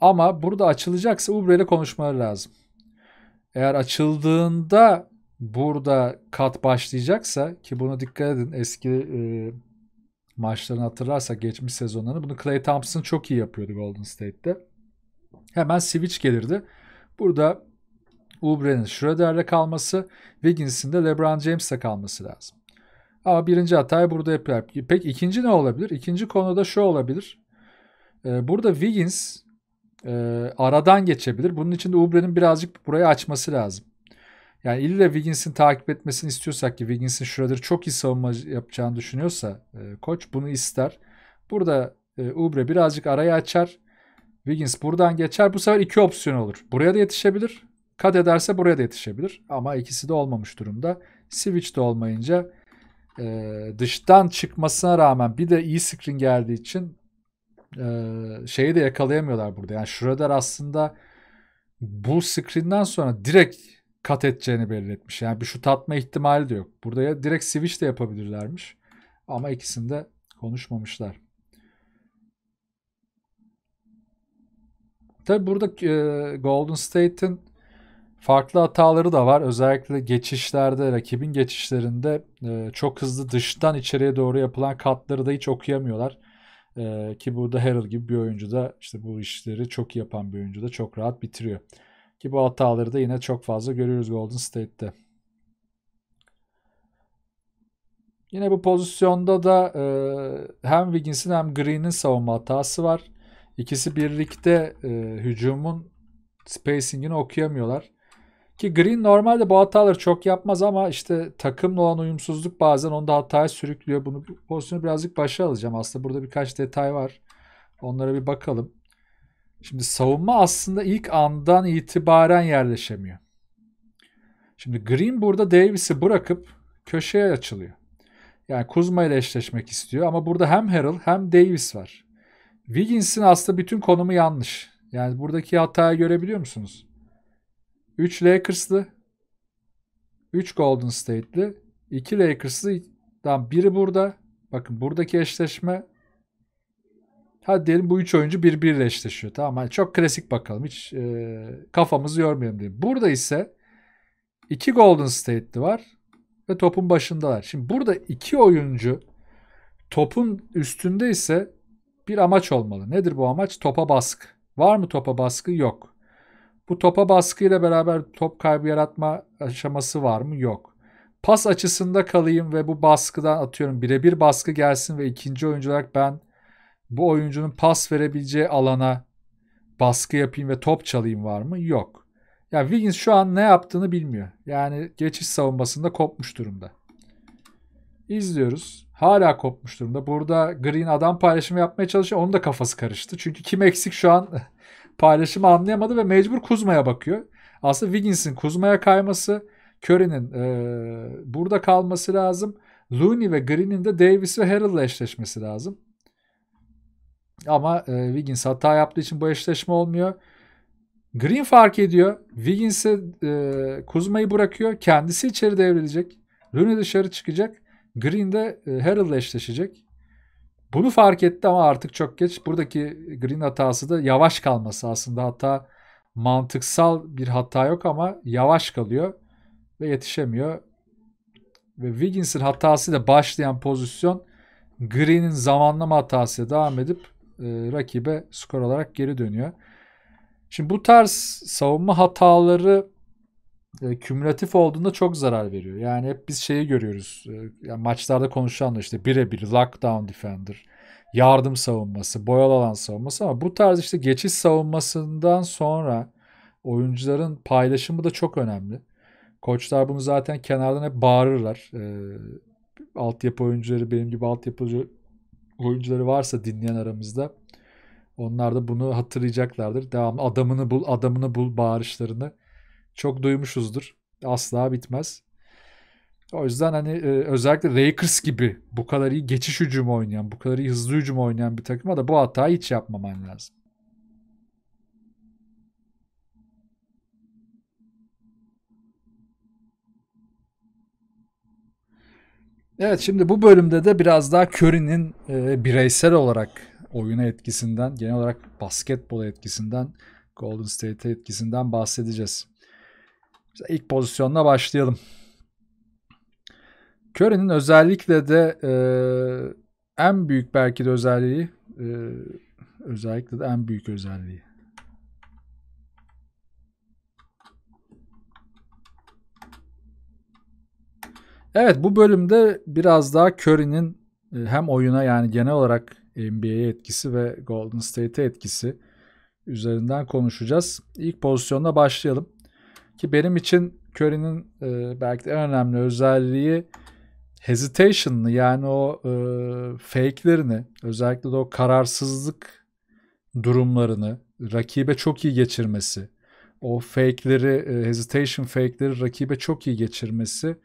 Ama burada açılacaksa Ubre ile konuşmaları lazım. Eğer açıldığında burada kat başlayacaksa ki buna dikkat edin eski e, maçlarını hatırlarsak geçmiş sezonlarını bunu Clay Thompson çok iyi yapıyordu Golden State'te. Hemen switch gelirdi. Burada Ubre'nin Schroeder'le kalması, Wiggins'in de LeBron James'le kalması lazım. Ama birinci hatayı burada yapıyor. Peki ikinci ne olabilir? İkinci konuda şu olabilir. Ee, burada Wiggins e, aradan geçebilir. Bunun için de Ubre'nin birazcık burayı açması lazım. Yani illa Wiggins'in takip etmesini istiyorsak ki Wiggins'in şuradır çok iyi savunma yapacağını düşünüyorsa e, koç bunu ister. Burada e, Ubre birazcık arayı açar. Wiggins buradan geçer. Bu sefer iki opsiyon olur. Buraya da yetişebilir. Kat ederse buraya da yetişebilir. Ama ikisi de olmamış durumda. Switch de olmayınca e, dıştan çıkmasına rağmen bir de iyi screen geldiği için e, şeyi de yakalayamıyorlar burada. Yani Schroeder aslında bu screen'den sonra direkt kat edeceğini belirtmiş. Yani bir şut atma ihtimali de yok. Burada ya direkt switch de yapabilirlermiş. Ama ikisinde konuşmamışlar. Tabi burada e, Golden State'in farklı hataları da var. Özellikle geçişlerde, rakibin geçişlerinde e, çok hızlı dıştan içeriye doğru yapılan katları da hiç okuyamıyorlar. E, ki burada Harrell gibi bir oyuncu da işte bu işleri çok iyi yapan bir oyuncu da çok rahat bitiriyor. Ki bu hataları da yine çok fazla görüyoruz Golden State'te. Yine bu pozisyonda da e, hem Wiggins'in hem Green'in savunma hatası var. İkisi birlikte e, hücumun spacing'ini okuyamıyorlar. Ki Green normalde bu hataları çok yapmaz ama işte takımla olan uyumsuzluk bazen onu da hataya sürüklüyor. Bunu pozisyonu birazcık başa alacağım. Aslında burada birkaç detay var. Onlara bir bakalım. Şimdi savunma aslında ilk andan itibaren yerleşemiyor. Şimdi Green burada Davis'i bırakıp köşeye açılıyor. Yani Kuzma ile eşleşmek istiyor ama burada hem Harrell hem Davis var. Wiggins'in aslında bütün konumu yanlış. Yani buradaki hatayı görebiliyor musunuz? 3 Lakers'lı, 3 Golden State'li, 2 Lakers'lı, biri burada. Bakın buradaki eşleşme Hadi diyelim bu üç oyuncu birbiriyle eşleşiyor. Tamam hani çok klasik bakalım. Hiç e, kafamızı yormayalım diye. Burada ise iki Golden State'li var ve topun başındalar. Şimdi burada iki oyuncu topun üstünde ise bir amaç olmalı. Nedir bu amaç? Topa baskı. Var mı topa baskı? Yok. Bu topa baskıyla beraber top kaybı yaratma aşaması var mı? Yok. Pas açısında kalayım ve bu baskıdan atıyorum birebir baskı gelsin ve ikinci oyuncu olarak ben bu oyuncunun pas verebileceği alana baskı yapayım ve top çalayım var mı? Yok. Ya yani Wiggins şu an ne yaptığını bilmiyor. Yani geçiş savunmasında kopmuş durumda. İzliyoruz. Hala kopmuş durumda. Burada Green adam paylaşımı yapmaya çalışıyor. Onun da kafası karıştı. Çünkü kim eksik şu an paylaşımı anlayamadı ve mecbur Kuzma'ya bakıyor. Aslında Wiggins'in Kuzma'ya kayması, Curry'nin e, burada kalması lazım. Looney ve Green'in de Davis ve Harrell'la eşleşmesi lazım. Ama e, Wiggins hata yaptığı için bu eşleşme olmuyor. Green fark ediyor. Wiggins'e e, Kuzma'yı bırakıyor. Kendisi içeri devrilecek. Rooney dışarı çıkacak. Green de e, Harrell'la eşleşecek. Bunu fark etti ama artık çok geç. Buradaki Green hatası da yavaş kalması aslında. hatta mantıksal bir hata yok ama yavaş kalıyor ve yetişemiyor. Ve Wiggins'in hatası da başlayan pozisyon Green'in zamanlama hatası devam edip e, rakibe skor olarak geri dönüyor. Şimdi bu tarz savunma hataları e, kümülatif olduğunda çok zarar veriyor. Yani hep biz şeyi görüyoruz. E, yani maçlarda konuşulan da işte birebir lockdown defender, yardım savunması, boyalı alan savunması ama bu tarz işte geçiş savunmasından sonra oyuncuların paylaşımı da çok önemli. Koçlar bunu zaten kenardan hep bağırırlar. E, altyapı oyuncuları benim gibi altyapı oyuncuları varsa dinleyen aramızda onlar da bunu hatırlayacaklardır. Devamlı adamını bul, adamını bul bağırışlarını çok duymuşuzdur. Asla bitmez. O yüzden hani e, özellikle Lakers gibi bu kadar iyi geçiş hücumu oynayan, bu kadar iyi hızlı hücum oynayan bir takıma da bu hatayı hiç yapmaman lazım. Evet şimdi bu bölümde de biraz daha Curry'nin e, bireysel olarak oyuna etkisinden, genel olarak basketbola etkisinden, Golden State'e etkisinden bahsedeceğiz. Mesela ilk pozisyonla başlayalım. Curry'nin özellikle de e, en büyük belki de özelliği, e, özellikle de en büyük özelliği Evet bu bölümde biraz daha Curry'nin e, hem oyuna yani genel olarak NBA'ye etkisi ve Golden State'e etkisi üzerinden konuşacağız. İlk pozisyonla başlayalım. Ki benim için Curry'nin e, belki de en önemli özelliği hesitation'ını yani o e, fake'lerini özellikle de o kararsızlık durumlarını rakibe çok iyi geçirmesi o fake'leri e, hesitation fake'leri rakibe çok iyi geçirmesi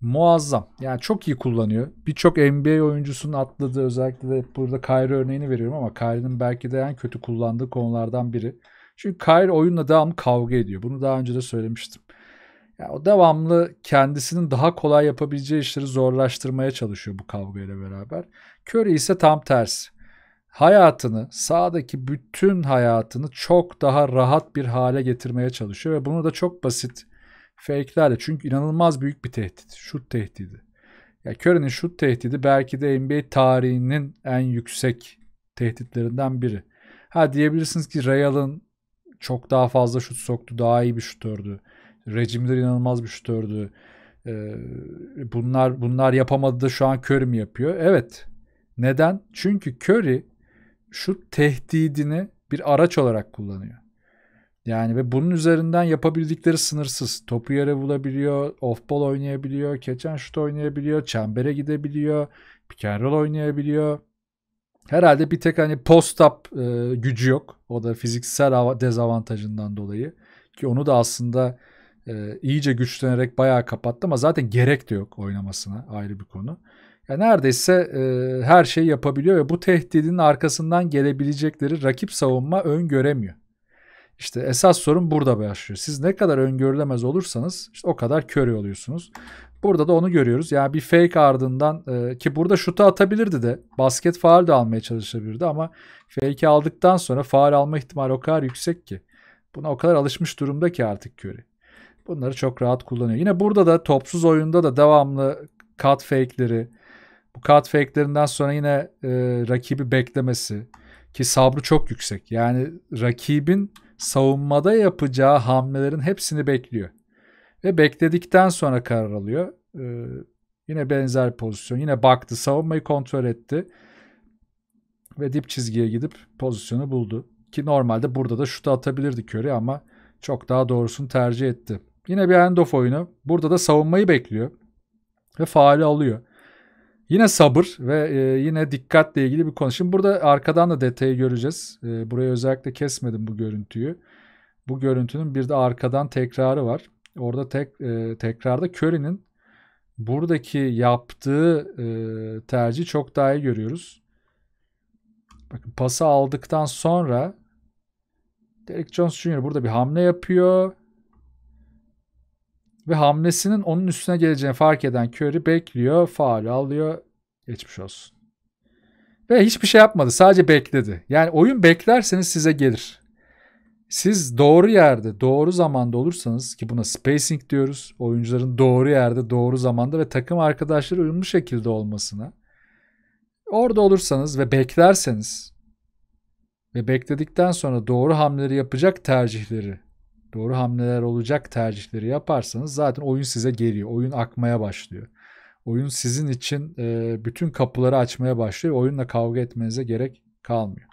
muazzam. Yani çok iyi kullanıyor. Birçok NBA oyuncusunun atladığı özellikle de burada Kyrie örneğini veriyorum ama Kyrie'nin belki de en kötü kullandığı konulardan biri. Çünkü Kyrie oyunla devamlı kavga ediyor. Bunu daha önce de söylemiştim. Yani o devamlı kendisinin daha kolay yapabileceği işleri zorlaştırmaya çalışıyor bu kavgayla beraber. Curry ise tam tersi. Hayatını, sağdaki bütün hayatını çok daha rahat bir hale getirmeye çalışıyor ve bunu da çok basit fake'lerle. Çünkü inanılmaz büyük bir tehdit. Şut tehdidi. Ya Curry'nin şut tehdidi belki de NBA tarihinin en yüksek tehditlerinden biri. Ha diyebilirsiniz ki Real'ın çok daha fazla şut soktu. Daha iyi bir şutördü. Regimler inanılmaz bir şutördü. Ee, bunlar bunlar yapamadı da şu an Curry mi yapıyor? Evet. Neden? Çünkü Curry şut tehdidini bir araç olarak kullanıyor. Yani ve bunun üzerinden yapabildikleri sınırsız. Topu yere bulabiliyor, off-ball oynayabiliyor, keçen şut oynayabiliyor, çembere gidebiliyor, pick oynayabiliyor. Herhalde bir tek hani post-up e, gücü yok. O da fiziksel dezavantajından dolayı. Ki onu da aslında e, iyice güçlenerek bayağı kapattı ama zaten gerek de yok oynamasına ayrı bir konu. Yani neredeyse e, her şeyi yapabiliyor ve bu tehdidin arkasından gelebilecekleri rakip savunma öngöremiyor. İşte esas sorun burada başlıyor. Siz ne kadar öngörülemez olursanız işte o kadar körü oluyorsunuz. Burada da onu görüyoruz. Yani bir fake ardından e, ki burada şutu atabilirdi de basket faal de almaya çalışabilirdi ama fake'i aldıktan sonra faal alma ihtimali o kadar yüksek ki. Buna o kadar alışmış durumda ki artık Curry. Bunları çok rahat kullanıyor. Yine burada da topsuz oyunda da devamlı cut fake'leri bu cut fake'lerinden sonra yine e, rakibi beklemesi ki sabrı çok yüksek. Yani rakibin savunmada yapacağı hamlelerin hepsini bekliyor. Ve bekledikten sonra karar alıyor. Ee, yine benzer pozisyon. Yine baktı, savunmayı kontrol etti. Ve dip çizgiye gidip pozisyonu buldu. Ki normalde burada da şutu atabilirdi Curry ama çok daha doğrusunu tercih etti. Yine bir handoff oyunu. Burada da savunmayı bekliyor. Ve faali alıyor. Yine sabır ve e, yine dikkatle ilgili bir konu. Şimdi burada arkadan da detayı göreceğiz. E, buraya özellikle kesmedim bu görüntüyü. Bu görüntünün bir de arkadan tekrarı var. Orada tek e, tekrarda Curry'nin buradaki yaptığı e, tercih çok daha iyi görüyoruz. Bakın pası aldıktan sonra Derek Jones Jr. burada bir hamle yapıyor. Ve hamlesinin onun üstüne geleceğini fark eden Curry bekliyor, faal alıyor. Geçmiş olsun. Ve hiçbir şey yapmadı. Sadece bekledi. Yani oyun beklerseniz size gelir. Siz doğru yerde, doğru zamanda olursanız ki buna spacing diyoruz. Oyuncuların doğru yerde, doğru zamanda ve takım arkadaşları uyumlu şekilde olmasına. Orada olursanız ve beklerseniz ve bekledikten sonra doğru hamleleri yapacak tercihleri doğru hamleler olacak tercihleri yaparsanız zaten oyun size geliyor. Oyun akmaya başlıyor. Oyun sizin için e, bütün kapıları açmaya başlıyor. Oyunla kavga etmenize gerek kalmıyor.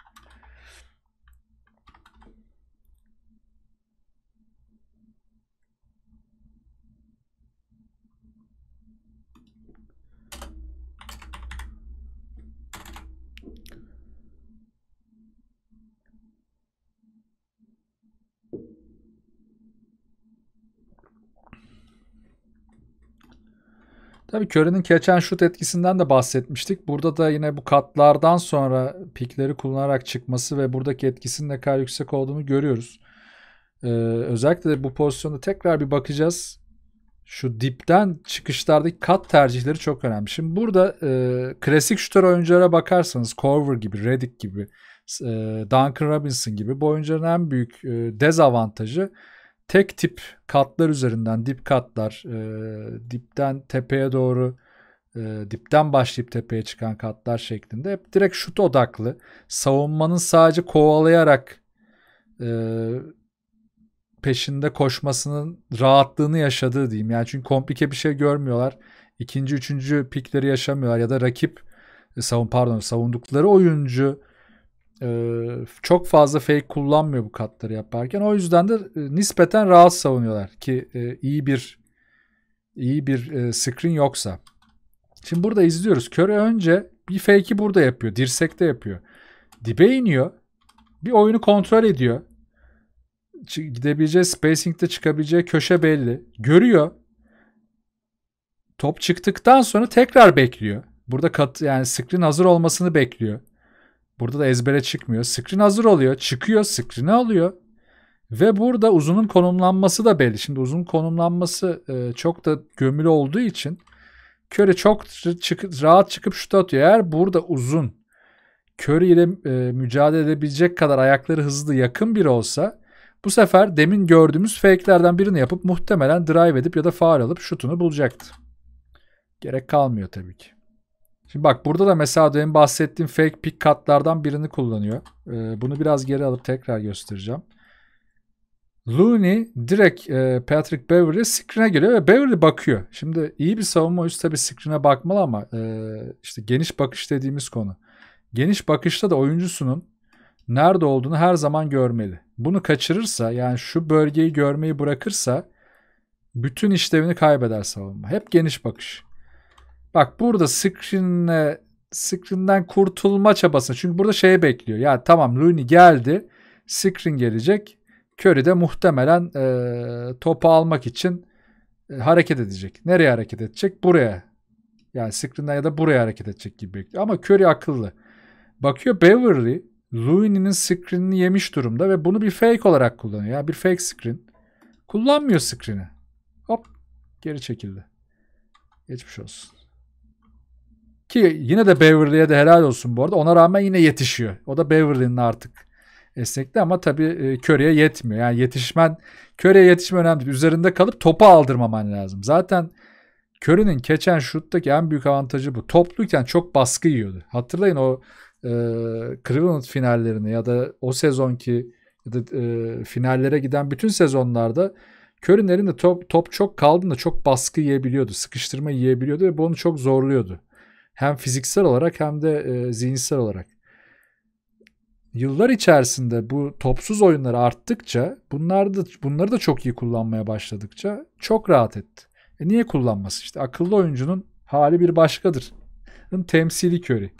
Tabii Curry'nin geçen şut etkisinden de bahsetmiştik. Burada da yine bu katlardan sonra pikleri kullanarak çıkması ve buradaki etkisinin ne kadar yüksek olduğunu görüyoruz. Ee, özellikle de bu pozisyonda tekrar bir bakacağız. Şu dipten çıkışlardaki kat tercihleri çok önemli. Şimdi burada e, klasik şutör oyunculara bakarsanız Corver gibi, Redick gibi, e, Duncan Robinson gibi bu oyuncuların en büyük e, dezavantajı tek tip katlar üzerinden dip katlar e, dipten tepeye doğru e, dipten başlayıp tepeye çıkan katlar şeklinde hep direkt şut odaklı savunmanın sadece kovalayarak e, peşinde koşmasının rahatlığını yaşadığı diyeyim. Yani çünkü komplike bir şey görmüyorlar. İkinci, üçüncü pikleri yaşamıyorlar ya da rakip e, savun pardon savundukları oyuncu ee, çok fazla fake kullanmıyor bu katları yaparken. O yüzden de e, nispeten rahat savunuyorlar ki e, iyi bir iyi bir e, screen yoksa. Şimdi burada izliyoruz. Curry önce bir fake'i burada yapıyor. Dirsekte yapıyor. Dibe iniyor. Bir oyunu kontrol ediyor. Gidebileceği spacing'de çıkabileceği köşe belli. Görüyor. Top çıktıktan sonra tekrar bekliyor. Burada kat yani screen hazır olmasını bekliyor. Burada da ezbere çıkmıyor. Screen hazır oluyor. Çıkıyor. Screen'i alıyor. Ve burada uzunun konumlanması da belli. Şimdi uzun konumlanması e, çok da gömülü olduğu için Curry çok çık, rahat çıkıp şut atıyor. Eğer burada uzun Curry ile e, mücadele edebilecek kadar ayakları hızlı yakın biri olsa bu sefer demin gördüğümüz fake'lerden birini yapıp muhtemelen drive edip ya da faal alıp şutunu bulacaktı. Gerek kalmıyor tabii ki. Şimdi bak burada da mesela demin bahsettiğim fake pick cutlardan birini kullanıyor. Ee, bunu biraz geri alıp tekrar göstereceğim. Looney direkt e, Patrick Beverly screen'e geliyor ve Beverly bakıyor. Şimdi iyi bir savunma üst tabi screen'e bakmalı ama e, işte geniş bakış dediğimiz konu. Geniş bakışta da oyuncusunun nerede olduğunu her zaman görmeli. Bunu kaçırırsa yani şu bölgeyi görmeyi bırakırsa bütün işlevini kaybeder savunma. Hep geniş bakış. Bak burada Screen'le Screen'den kurtulma çabası Çünkü burada şeye bekliyor. Ya tamam Rooney geldi. Screen gelecek. Curry de muhtemelen e, topu almak için e, hareket edecek. Nereye hareket edecek? Buraya. Yani screen'den ya da buraya hareket edecek gibi bekliyor. Ama Curry akıllı. Bakıyor Beverly Rooney'nin screen'ini yemiş durumda ve bunu bir fake olarak kullanıyor. Yani bir fake screen. Kullanmıyor screen'i. Hop geri çekildi. Geçmiş olsun. Ki yine de Beverly'e de helal olsun bu arada. Ona rağmen yine yetişiyor. O da Beverly'nin artık esnekliği ama tabii e, Curry'e yetmiyor. Yani yetişmen, Curry'e yetişme önemli Üzerinde kalıp topa aldırmaman lazım. Zaten Curry'nin keçen şuttaki en büyük avantajı bu. Topluyken çok baskı yiyordu. Hatırlayın o e, Cleveland finallerini ya da o sezonki ya da e, finallere giden bütün sezonlarda Curry'nin elinde top, top çok kaldığında çok baskı yiyebiliyordu. Sıkıştırma yiyebiliyordu ve bu onu çok zorluyordu. Hem fiziksel olarak hem de e, zihinsel olarak. Yıllar içerisinde bu topsuz oyunları arttıkça bunları da, bunları da çok iyi kullanmaya başladıkça çok rahat etti. E niye kullanması işte akıllı oyuncunun hali bir başkadır. Temsili körü.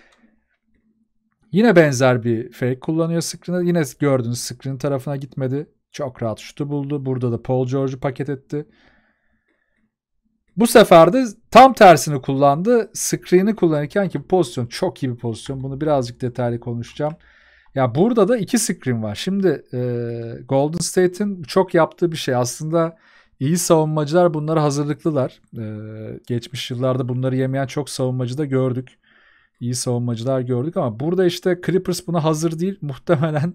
Yine benzer bir fake kullanıyor screen'ı. Yine gördünüz screen tarafına gitmedi. Çok rahat şutu buldu. Burada da Paul George'u paket etti. Bu sefer de tam tersini kullandı. Screen'i kullanırken ki pozisyon çok iyi bir pozisyon. Bunu birazcık detaylı konuşacağım. Ya burada da iki screen var. Şimdi e, Golden State'in çok yaptığı bir şey. Aslında iyi savunmacılar bunlara hazırlıklılar. E, geçmiş yıllarda bunları yemeyen çok savunmacı da gördük. İyi savunmacılar gördük ama burada işte Clippers buna hazır değil. Muhtemelen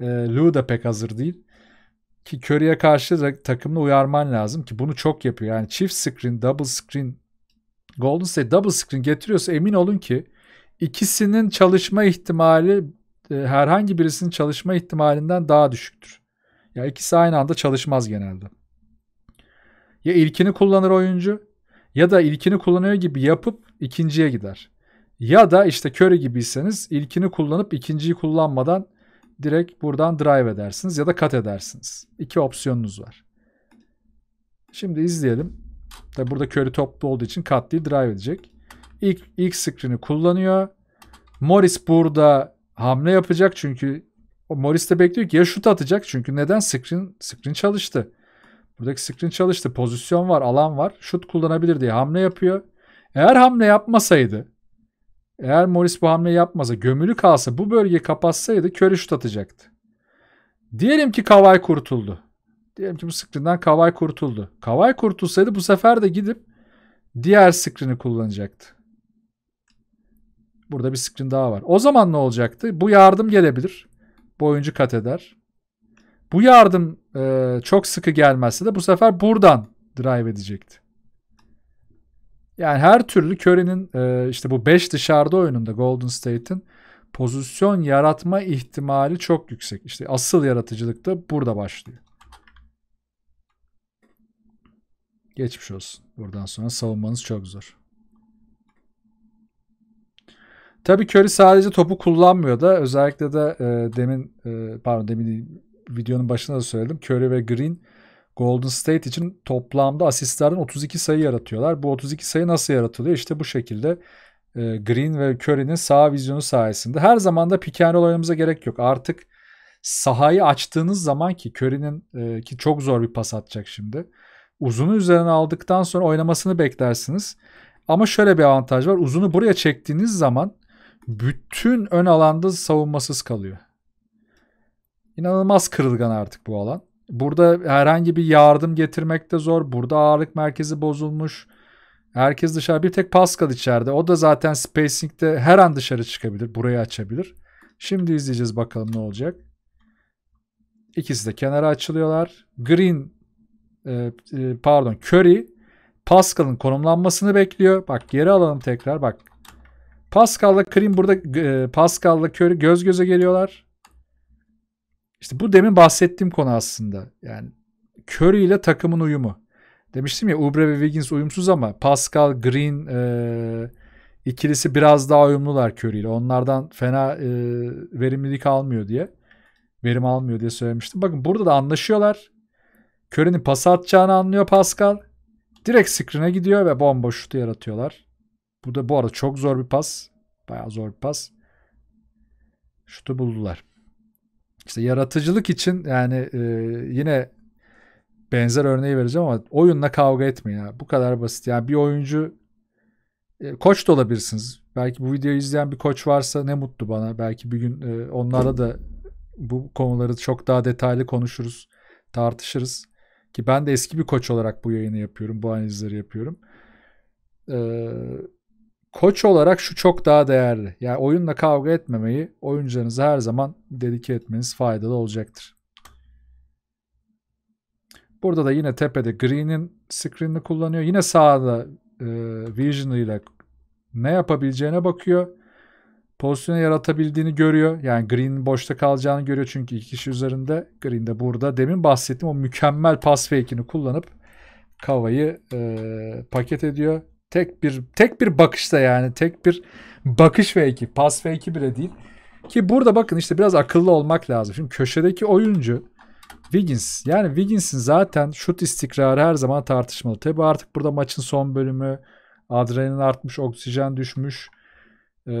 e, Lou da pek hazır değil ki Curry'e karşı da takımını uyarman lazım ki bunu çok yapıyor. Yani çift screen, double screen Golden State double screen getiriyorsa emin olun ki ikisinin çalışma ihtimali e, herhangi birisinin çalışma ihtimalinden daha düşüktür. Ya yani ikisi aynı anda çalışmaz genelde. Ya ilkini kullanır oyuncu ya da ilkini kullanıyor gibi yapıp ikinciye gider. Ya da işte Curry gibiyseniz ilkini kullanıp ikinciyi kullanmadan direkt buradan drive edersiniz ya da cut edersiniz. İki opsiyonunuz var. Şimdi izleyelim. Tabi burada körü toplu olduğu için cut değil drive edecek. İlk, ilk screen'i kullanıyor. Morris burada hamle yapacak çünkü Morris de bekliyor ki ya şut atacak çünkü neden screen screen çalıştı. Buradaki screen çalıştı. Pozisyon var, alan var. Şut kullanabilir diye hamle yapıyor. Eğer hamle yapmasaydı eğer Morris bu hamle yapmasa, gömülü kalsa, bu bölgeyi kapatsaydı köre şut atacaktı. Diyelim ki Kavay kurtuldu. Diyelim ki bu screen'den Kavay kurtuldu. Kavay kurtulsaydı bu sefer de gidip diğer screen'i kullanacaktı. Burada bir screen daha var. O zaman ne olacaktı? Bu yardım gelebilir. Bu oyuncu kat eder. Bu yardım e, çok sıkı gelmezse de bu sefer buradan drive edecekti. Yani her türlü Curry'nin e, işte bu 5 dışarıda oyununda Golden State'in pozisyon yaratma ihtimali çok yüksek. İşte asıl yaratıcılık da burada başlıyor. Geçmiş olsun. Buradan sonra savunmanız çok zor. Tabii Curry sadece topu kullanmıyor da özellikle de e, demin e, pardon demin videonun başında da söyledim. Curry ve Green Golden State için toplamda asistlerden 32 sayı yaratıyorlar. Bu 32 sayı nasıl yaratılıyor? İşte bu şekilde e, Green ve Curry'nin sağ vizyonu sayesinde. Her zaman da pick and roll oynamamıza gerek yok. Artık sahayı açtığınız zaman ki Curry'nin e, ki çok zor bir pas atacak şimdi. Uzunu üzerine aldıktan sonra oynamasını beklersiniz. Ama şöyle bir avantaj var. Uzunu buraya çektiğiniz zaman bütün ön alanda savunmasız kalıyor. İnanılmaz kırılgan artık bu alan. Burada herhangi bir yardım getirmek de zor. Burada ağırlık merkezi bozulmuş. Herkes dışarı. Bir tek Pascal içeride. O da zaten spacing'de her an dışarı çıkabilir. Burayı açabilir. Şimdi izleyeceğiz bakalım ne olacak. İkisi de kenara açılıyorlar. Green e, e, pardon Curry Pascal'ın konumlanmasını bekliyor. Bak geri alalım tekrar bak. Pascal'la Green burada e, Pascal'la Curry göz göze geliyorlar. İşte bu demin bahsettiğim konu aslında. Yani Curry ile takımın uyumu. Demiştim ya Ubre ve Wiggins uyumsuz ama Pascal Green e, ikilisi biraz daha uyumlular Curry ile. Onlardan fena e, verimlilik almıyor diye. Verim almıyor diye söylemiştim. Bakın burada da anlaşıyorlar. Curry'nin pas atacağını anlıyor Pascal. Direkt screen'e gidiyor ve bomboş şutu yaratıyorlar. Bu da bu arada çok zor bir pas. Bayağı zor bir pas. Şutu buldular. İşte yaratıcılık için yani e, yine benzer örneği vereceğim ama oyunla kavga etmeyin. ya. Bu kadar basit. Yani bir oyuncu e, koç da olabilirsiniz. Belki bu videoyu izleyen bir koç varsa ne mutlu bana. Belki bir gün e, onlarla da bu konuları çok daha detaylı konuşuruz, tartışırız. Ki ben de eski bir koç olarak bu yayını yapıyorum, bu analizleri yapıyorum. Eee koç olarak şu çok daha değerli. Yani oyunla kavga etmemeyi oyuncularınıza her zaman dedike etmeniz faydalı olacaktır. Burada da yine tepede Green'in screen'ini kullanıyor. Yine sağda e, Vision ile ne yapabileceğine bakıyor. Pozisyonu yaratabildiğini görüyor. Yani Green boşta kalacağını görüyor çünkü iki kişi üzerinde. Green de burada. Demin bahsettiğim o mükemmel pas fake'ini kullanıp Kava'yı e, paket ediyor. Tek bir tek bir bakışta yani tek bir bakış fake'i, pas fake'i bile değil. Ki burada bakın işte biraz akıllı olmak lazım. Şimdi köşedeki oyuncu Wiggins. Yani Wiggins'in zaten şut istikrarı her zaman tartışmalı. Tabi artık burada maçın son bölümü adrenalin artmış, oksijen düşmüş. E,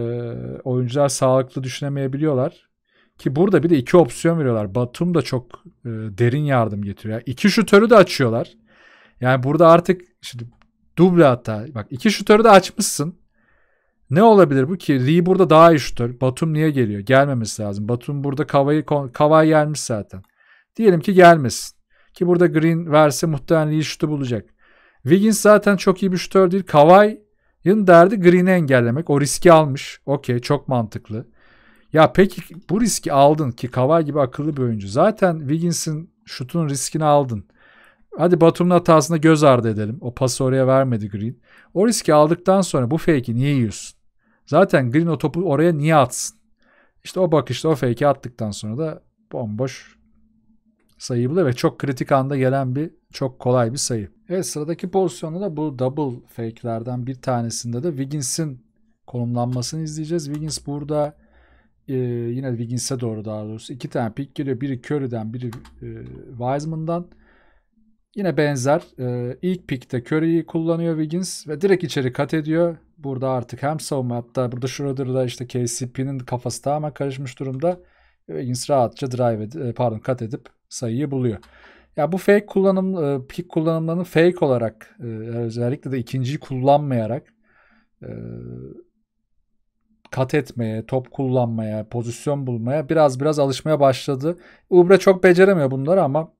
oyuncular sağlıklı düşünemeyebiliyorlar. Ki burada bir de iki opsiyon veriyorlar. Batum da çok e, derin yardım getiriyor. Yani iki şutörü de açıyorlar. Yani burada artık şimdi Duble hata. Bak iki şutörü de açmışsın. Ne olabilir bu ki? Lee burada daha iyi şutör. Batum niye geliyor? Gelmemesi lazım. Batum burada Kava'yı Kava gelmiş zaten. Diyelim ki gelmesin. Ki burada Green verse muhtemelen Lee şutu bulacak. Wiggins zaten çok iyi bir şutör değil. Kavai'nin derdi Green'i engellemek. O riski almış. Okey çok mantıklı. Ya peki bu riski aldın ki Kavai gibi akıllı bir oyuncu. Zaten Wiggins'in şutun riskini aldın. Hadi Batum'un hatasını göz ardı edelim. O pası oraya vermedi Green. O riski aldıktan sonra bu fake'i niye yiyorsun? Zaten Green o topu oraya niye atsın? İşte o bakışta o fake'i attıktan sonra da bomboş sayı buldu ve çok kritik anda gelen bir çok kolay bir sayı. Evet sıradaki pozisyonda da bu double fake'lerden bir tanesinde de Wiggins'in konumlanmasını izleyeceğiz. Wiggins burada e, yine Wiggins'e doğru daha doğrusu iki tane pick geliyor. Biri Curry'den biri e, Wiseman'dan. Yine benzer. Ee, ilk pikte Curry'i kullanıyor Wiggins ve direkt içeri kat ediyor. Burada artık hem savunma hatta burada Schroeder'da işte KCP'nin kafası tamamen karışmış durumda. Wiggins rahatça drive ed- e, pardon kat edip sayıyı buluyor. Ya bu fake kullanım e, pik kullanımlarını fake olarak e, özellikle de ikinciyi kullanmayarak e, kat etmeye, top kullanmaya, pozisyon bulmaya biraz biraz alışmaya başladı. Ubre çok beceremiyor bunları ama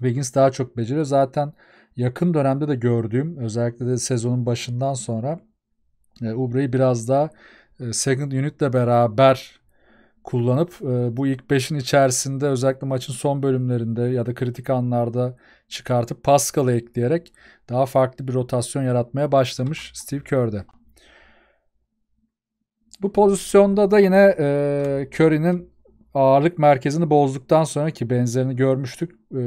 Wiggins daha çok beceriyor. Zaten yakın dönemde de gördüğüm özellikle de sezonun başından sonra e, Ubre'yi biraz daha e, second unitle beraber kullanıp e, bu ilk 5'in içerisinde özellikle maçın son bölümlerinde ya da kritik anlarda çıkartıp Pascal'ı ekleyerek daha farklı bir rotasyon yaratmaya başlamış Steve Kerr'de. Bu pozisyonda da yine e, Curry'nin ağırlık merkezini bozduktan sonra ki benzerini görmüştük e,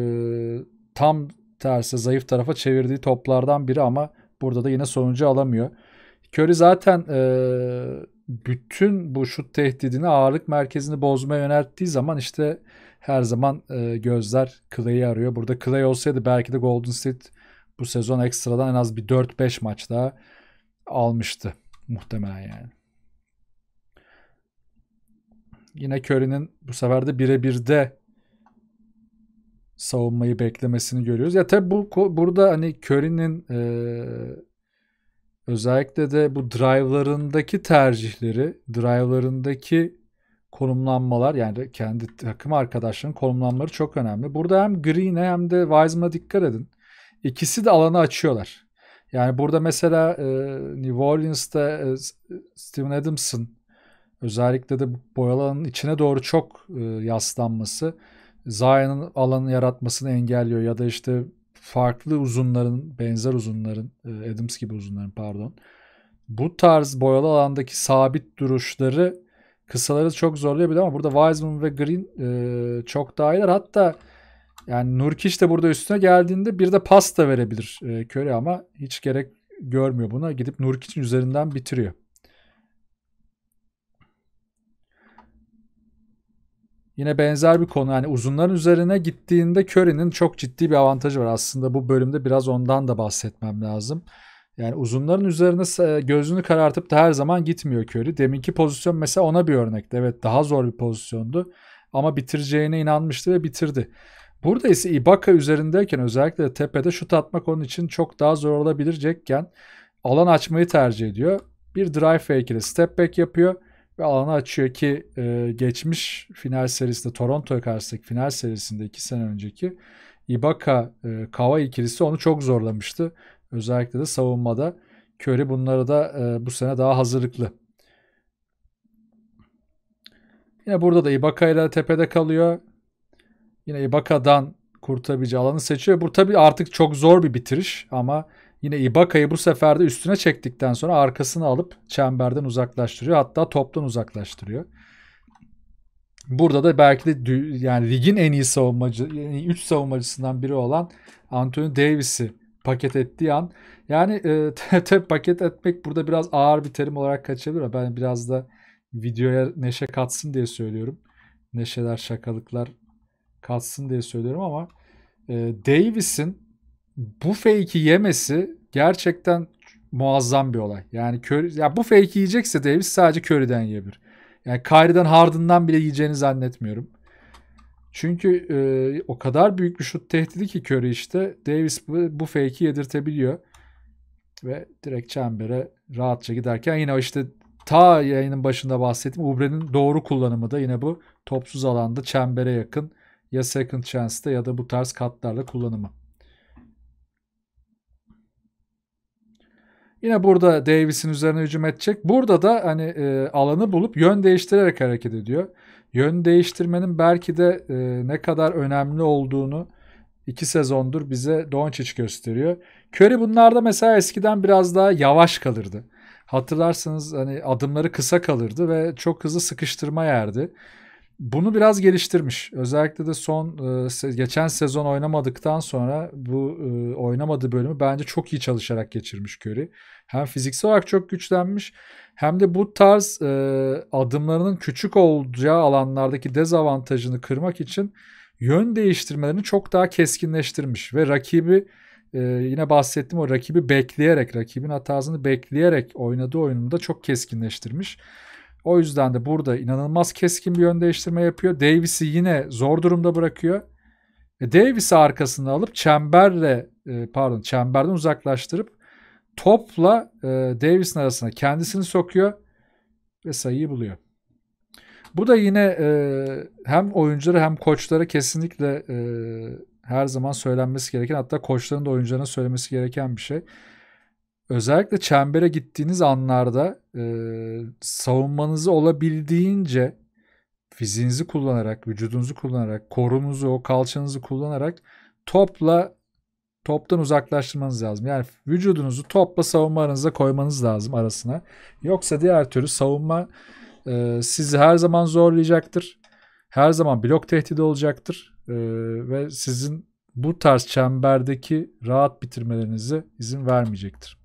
tam tersi zayıf tarafa çevirdiği toplardan biri ama burada da yine sonucu alamıyor. Curry zaten e, bütün bu şut tehdidini ağırlık merkezini bozmaya yönelttiği zaman işte her zaman e, gözler Clay'i arıyor. Burada Clay olsaydı belki de Golden State bu sezon ekstradan en az bir 4-5 maç daha almıştı muhtemelen yani. Yine Curry'nin bu sefer de birebirde savunmayı beklemesini görüyoruz. Ya tabi bu burada hani Curry'nin e, özellikle de bu drive'larındaki tercihleri, drive'larındaki konumlanmalar yani kendi takım arkadaşlarının konumlanmaları çok önemli. Burada hem Green'e hem de Wiseman'a dikkat edin. İkisi de alanı açıyorlar. Yani burada mesela e, New Orleans'ta e, Steven Adams'ın Özellikle de boyalanın içine doğru çok e, yaslanması Zion'ın alanı yaratmasını engelliyor ya da işte farklı uzunların, benzer uzunların, e, Adams gibi uzunların pardon. Bu tarz boyalı alandaki sabit duruşları kısaları çok zorlayabilir ama burada Wiseman ve Green e, çok daha iyiler. Hatta yani Nurkic de burada üstüne geldiğinde bir de pasta verebilir e, Curry ama hiç gerek görmüyor buna. Gidip Nurkic'in üzerinden bitiriyor. Yine benzer bir konu yani uzunların üzerine gittiğinde Curry'nin çok ciddi bir avantajı var. Aslında bu bölümde biraz ondan da bahsetmem lazım. Yani uzunların üzerine e, gözünü karartıp da her zaman gitmiyor Curry. Deminki pozisyon mesela ona bir örnekti. Evet daha zor bir pozisyondu ama bitireceğine inanmıştı ve bitirdi. Burada ise Ibaka üzerindeyken özellikle tepede şut atmak onun için çok daha zor olabilecekken alan açmayı tercih ediyor. Bir drive fake ile step back yapıyor ve alanı açıyor ki e, geçmiş final serisinde Toronto'ya karşısındaki final serisinde 2 sene önceki Ibaka e, Kava ikilisi onu çok zorlamıştı. Özellikle de savunmada Curry bunlara da e, bu sene daha hazırlıklı. Yine burada da Ibaka ile tepede kalıyor. Yine Ibaka'dan kurtarabileceği alanı seçiyor. Bu tabii artık çok zor bir bitiriş ama Yine Ibaka'yı bu sefer de üstüne çektikten sonra arkasını alıp çemberden uzaklaştırıyor. Hatta toptan uzaklaştırıyor. Burada da belki de yani ligin en iyi savunmacı, 3 yani savunmacısından biri olan Anthony Davis'i paket ettiği an yani e, te- paket etmek burada biraz ağır bir terim olarak kaçabilir. Ben biraz da videoya neşe katsın diye söylüyorum. Neşeler, şakalıklar katsın diye söylüyorum ama e, Davis'in bu fake'i yemesi gerçekten muazzam bir olay. Yani Curry, ya bu fake'i yiyecekse Davis sadece Curry'den yiyebilir. Yani Kyrie'den Harden'dan bile yiyeceğini zannetmiyorum. Çünkü e, o kadar büyük bir şut tehdidi ki Curry işte Davis bu, bu fake'i yedirtebiliyor. Ve direkt çembere rahatça giderken yine işte ta yayının başında bahsettiğim Ubre'nin doğru kullanımı da yine bu topsuz alanda çembere yakın ya second chance'da ya da bu tarz katlarla kullanımı. Yine burada Davis'in üzerine hücum edecek. Burada da hani e, alanı bulup yön değiştirerek hareket ediyor. Yön değiştirmenin belki de e, ne kadar önemli olduğunu iki sezondur bize Doncic gösteriyor. Curry bunlarda mesela eskiden biraz daha yavaş kalırdı. Hatırlarsanız hani adımları kısa kalırdı ve çok hızlı sıkıştırma yerdi bunu biraz geliştirmiş. Özellikle de son e, geçen sezon oynamadıktan sonra bu e, oynamadığı bölümü bence çok iyi çalışarak geçirmiş Curry. Hem fiziksel olarak çok güçlenmiş hem de bu tarz e, adımlarının küçük olacağı alanlardaki dezavantajını kırmak için yön değiştirmelerini çok daha keskinleştirmiş ve rakibi yine bahsettim o rakibi bekleyerek, rakibin hatasını bekleyerek oynadığı oyununu da çok keskinleştirmiş. O yüzden de burada inanılmaz keskin bir yön değiştirme yapıyor. Davis'i yine zor durumda bırakıyor. E, Davis'i arkasına alıp çemberle e, pardon çemberden uzaklaştırıp topla e, Davis'in arasına kendisini sokuyor ve sayıyı buluyor. Bu da yine e, hem oyuncuları hem koçlara kesinlikle e, her zaman söylenmesi gereken hatta koçların da oyuncularına söylemesi gereken bir şey özellikle çembere gittiğiniz anlarda e, savunmanızı olabildiğince fiziğinizi kullanarak, vücudunuzu kullanarak, korunuzu, o kalçanızı kullanarak topla toptan uzaklaştırmanız lazım. Yani vücudunuzu topla savunma aranıza koymanız lazım arasına. Yoksa diğer türlü savunma e, sizi her zaman zorlayacaktır. Her zaman blok tehdidi olacaktır. E, ve sizin bu tarz çemberdeki rahat bitirmelerinize izin vermeyecektir.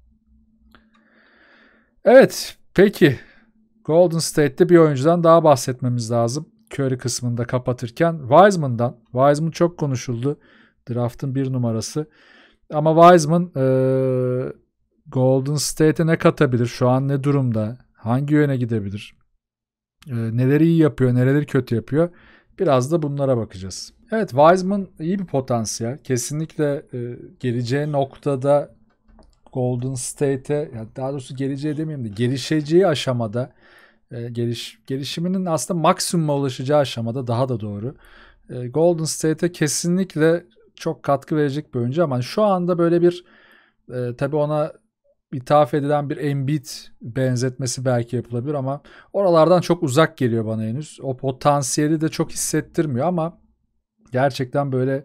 Evet peki Golden State'te bir oyuncudan daha bahsetmemiz lazım. Curry kısmında kapatırken Wiseman'dan. Wiseman çok konuşuldu. Draft'ın bir numarası. Ama Wiseman e, Golden State'e ne katabilir? Şu an ne durumda? Hangi yöne gidebilir? E, neleri iyi yapıyor? Neleri kötü yapıyor? Biraz da bunlara bakacağız. Evet Wiseman iyi bir potansiyel. Kesinlikle e, geleceği noktada Golden State'e daha doğrusu geleceğe demeyeyim de gelişeceği aşamada e, geliş gelişiminin aslında maksimuma ulaşacağı aşamada daha da doğru. E, Golden State'e kesinlikle çok katkı verecek bir oyuncu ama şu anda böyle bir e, tabii ona ithaf edilen bir Embiid benzetmesi belki yapılabilir ama oralardan çok uzak geliyor bana henüz. O potansiyeli de çok hissettirmiyor ama gerçekten böyle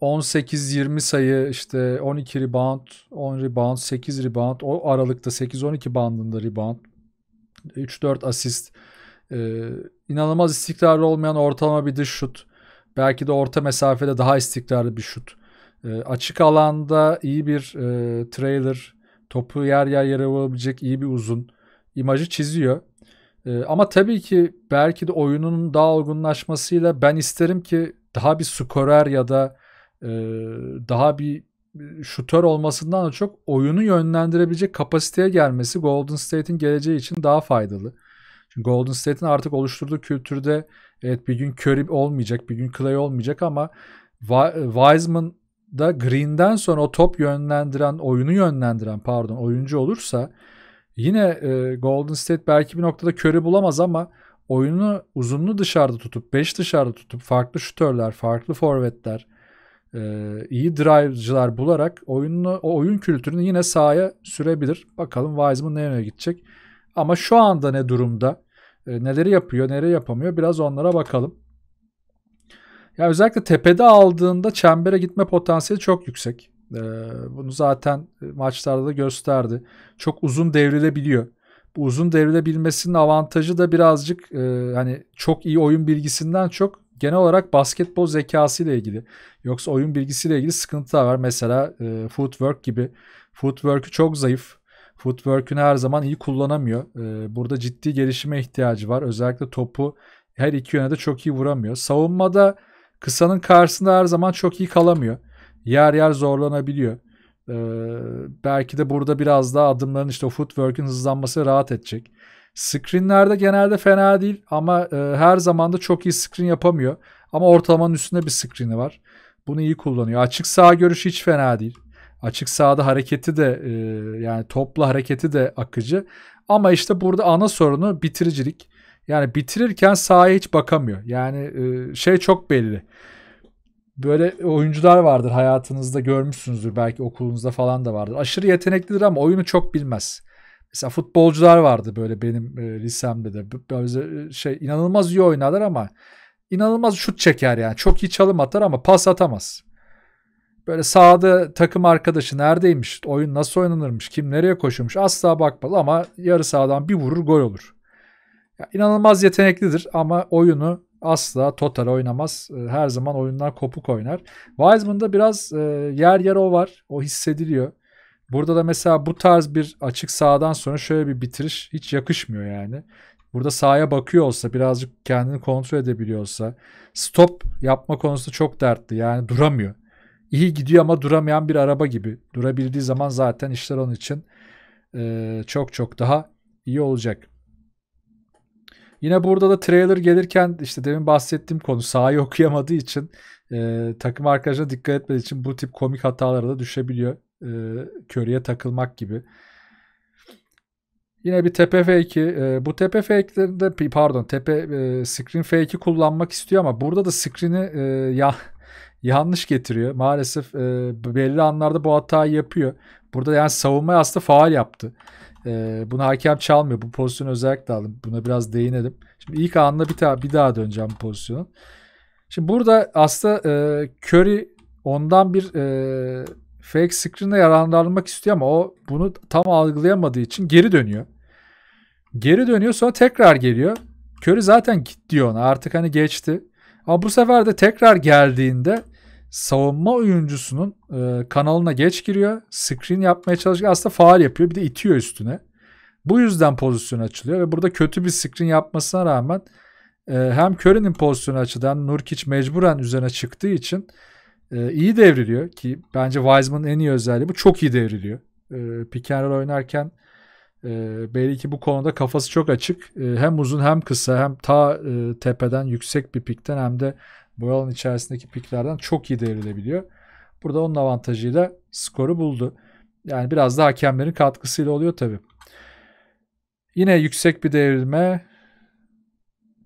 18-20 sayı işte 12 rebound, 10 rebound, 8 rebound. O aralıkta 8-12 bandında rebound. 3-4 asist. Ee, inanılmaz istikrarlı olmayan ortalama bir dış şut. Belki de orta mesafede daha istikrarlı bir şut. Ee, açık alanda iyi bir e, trailer. Topu yer yer yere vurabilecek iyi bir uzun. imajı çiziyor. Ee, ama tabii ki belki de oyunun daha olgunlaşmasıyla ben isterim ki daha bir skorer ya da daha bir şutör olmasından da çok oyunu yönlendirebilecek kapasiteye gelmesi Golden State'in geleceği için daha faydalı. Çünkü Golden State'in artık oluşturduğu kültürde evet bir gün Curry olmayacak, bir gün Clay olmayacak ama Wiseman da Green'den sonra o top yönlendiren, oyunu yönlendiren pardon oyuncu olursa yine e, Golden State belki bir noktada Curry bulamaz ama oyunu uzunlu dışarıda tutup, 5 dışarıda tutup farklı şutörler, farklı forvetler, e, iyi drive'cılar bularak oyununu, o oyun kültürünü yine sahaya sürebilir. Bakalım Wiseman nereye gidecek. Ama şu anda ne durumda? E, neleri yapıyor, nereye yapamıyor? Biraz onlara bakalım. Ya özellikle tepede aldığında çembere gitme potansiyeli çok yüksek. E, bunu zaten maçlarda da gösterdi. Çok uzun devrilebiliyor. Bu uzun devrilebilmesinin avantajı da birazcık e, hani çok iyi oyun bilgisinden çok genel olarak basketbol zekası ile ilgili yoksa oyun bilgisiyle ilgili sıkıntılar var. Mesela e, footwork gibi. Footwork'ü çok zayıf. Footwork'ünü her zaman iyi kullanamıyor. E, burada ciddi gelişime ihtiyacı var. Özellikle topu her iki yöne de çok iyi vuramıyor. Savunmada kısanın karşısında her zaman çok iyi kalamıyor. Yer yer zorlanabiliyor. Ee, belki de burada biraz daha adımların işte o footwork'ün hızlanması rahat edecek. Screenlerde genelde fena değil ama e, her zaman da çok iyi screen yapamıyor. Ama ortalamanın üstünde bir screen'i var. Bunu iyi kullanıyor. Açık sağ görüşü hiç fena değil. Açık sağda hareketi de e, yani topla hareketi de akıcı. Ama işte burada ana sorunu bitiricilik. Yani bitirirken sahaya hiç bakamıyor. Yani e, şey çok belli. Böyle oyuncular vardır hayatınızda görmüşsünüzdür belki okulunuzda falan da vardır. Aşırı yeteneklidir ama oyunu çok bilmez. Mesela futbolcular vardı böyle benim e, lisemde de. Böyle e, şey inanılmaz iyi oynarlar ama inanılmaz şut çeker yani. Çok iyi çalım atar ama pas atamaz. Böyle sağda takım arkadaşı neredeymiş, oyun nasıl oynanırmış, kim nereye koşuyormuş asla bakmaz ama yarı sağdan bir vurur gol olur. Ya, inanılmaz yeteneklidir ama oyunu asla total oynamaz. E, her zaman oyundan kopuk oynar. Wiseman'da biraz e, yer yer o var. O hissediliyor. Burada da mesela bu tarz bir açık sağdan sonra şöyle bir bitiriş hiç yakışmıyor yani. Burada sahaya bakıyor olsa birazcık kendini kontrol edebiliyorsa stop yapma konusunda çok dertli yani duramıyor. İyi gidiyor ama duramayan bir araba gibi. Durabildiği zaman zaten işler onun için e, çok çok daha iyi olacak. Yine burada da trailer gelirken işte demin bahsettiğim konu sahayı okuyamadığı için e, takım arkadaşına dikkat etmediği için bu tip komik hatalara da düşebiliyor e, Curry'e takılmak gibi. Yine bir tepe fake'i. E, bu tepe fake'lerinde pardon tepe e, screen fake'i kullanmak istiyor ama burada da screen'i e, ya yanlış getiriyor. Maalesef e, belli anlarda bu hatayı yapıyor. Burada yani savunma aslında faal yaptı. E, bunu hakem çalmıyor. Bu pozisyonu özellikle aldım. Buna biraz değinelim. Şimdi ilk anla bir, daha bir daha döneceğim bu pozisyonun. Şimdi burada aslında e, Curry ondan bir e, fake screen'e yararlanmak istiyor ama o bunu tam algılayamadığı için geri dönüyor. Geri dönüyor sonra tekrar geliyor. Curry zaten git diyor ona artık hani geçti. Ama bu sefer de tekrar geldiğinde savunma oyuncusunun e, kanalına geç giriyor. Screen yapmaya çalışıyor. Aslında faal yapıyor. Bir de itiyor üstüne. Bu yüzden pozisyon açılıyor ve burada kötü bir screen yapmasına rağmen e, hem Curry'nin pozisyonu açıdan Nurkic mecburen üzerine çıktığı için e, iyi devriliyor ki bence Wiseman'ın en iyi özelliği bu. Çok iyi devriliyor. E, pick oynarken e, belli ki bu konuda kafası çok açık. E, hem uzun hem kısa hem ta e, tepeden yüksek bir pikten hem de bu alan içerisindeki piklerden çok iyi devrilebiliyor. Burada onun avantajıyla skoru buldu. Yani biraz da hakemlerin katkısıyla oluyor tabi. Yine yüksek bir devrilme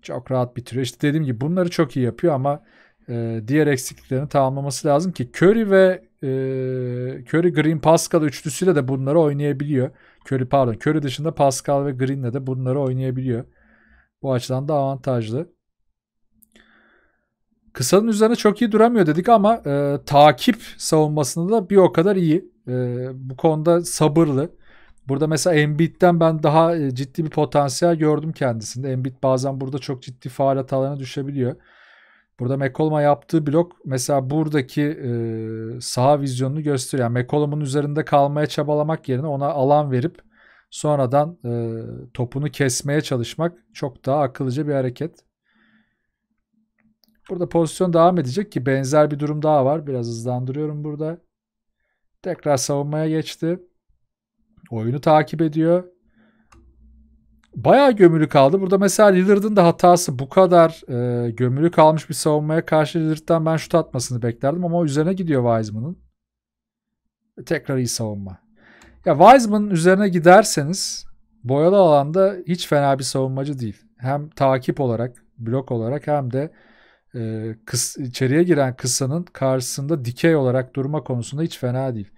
çok rahat bitiriyor. İşte dediğim gibi bunları çok iyi yapıyor ama e, diğer eksikliklerini tamamlaması lazım ki Curry ve e, Curry Green Pascal üçlüsüyle de bunları oynayabiliyor. Curry pardon Curry dışında Pascal ve Green'le de bunları oynayabiliyor. Bu açıdan da avantajlı. Kısanın üzerine çok iyi duramıyor dedik ama e, takip savunmasında da bir o kadar iyi. E, bu konuda sabırlı. Burada mesela Embiid'den ben daha e, ciddi bir potansiyel gördüm kendisinde. Embiid bazen burada çok ciddi faal hatalarına düşebiliyor. Burada McCollum'a yaptığı blok mesela buradaki e, saha vizyonunu gösteriyor. Yani McCollum'un üzerinde kalmaya çabalamak yerine ona alan verip sonradan e, topunu kesmeye çalışmak çok daha akıllıca bir hareket. Burada pozisyon devam edecek ki benzer bir durum daha var. Biraz hızlandırıyorum burada. Tekrar savunmaya geçti. Oyunu takip ediyor bayağı gömülü kaldı. Burada mesela Lillard'ın da hatası bu kadar e, gömülü kalmış bir savunmaya karşı Lillard'dan ben şut atmasını beklerdim ama üzerine gidiyor Wiseman'ın. Tekrar iyi savunma. Ya Wiseman'ın üzerine giderseniz boyalı alanda hiç fena bir savunmacı değil. Hem takip olarak, blok olarak hem de e, kıs, içeriye giren kısanın karşısında dikey olarak durma konusunda hiç fena değil.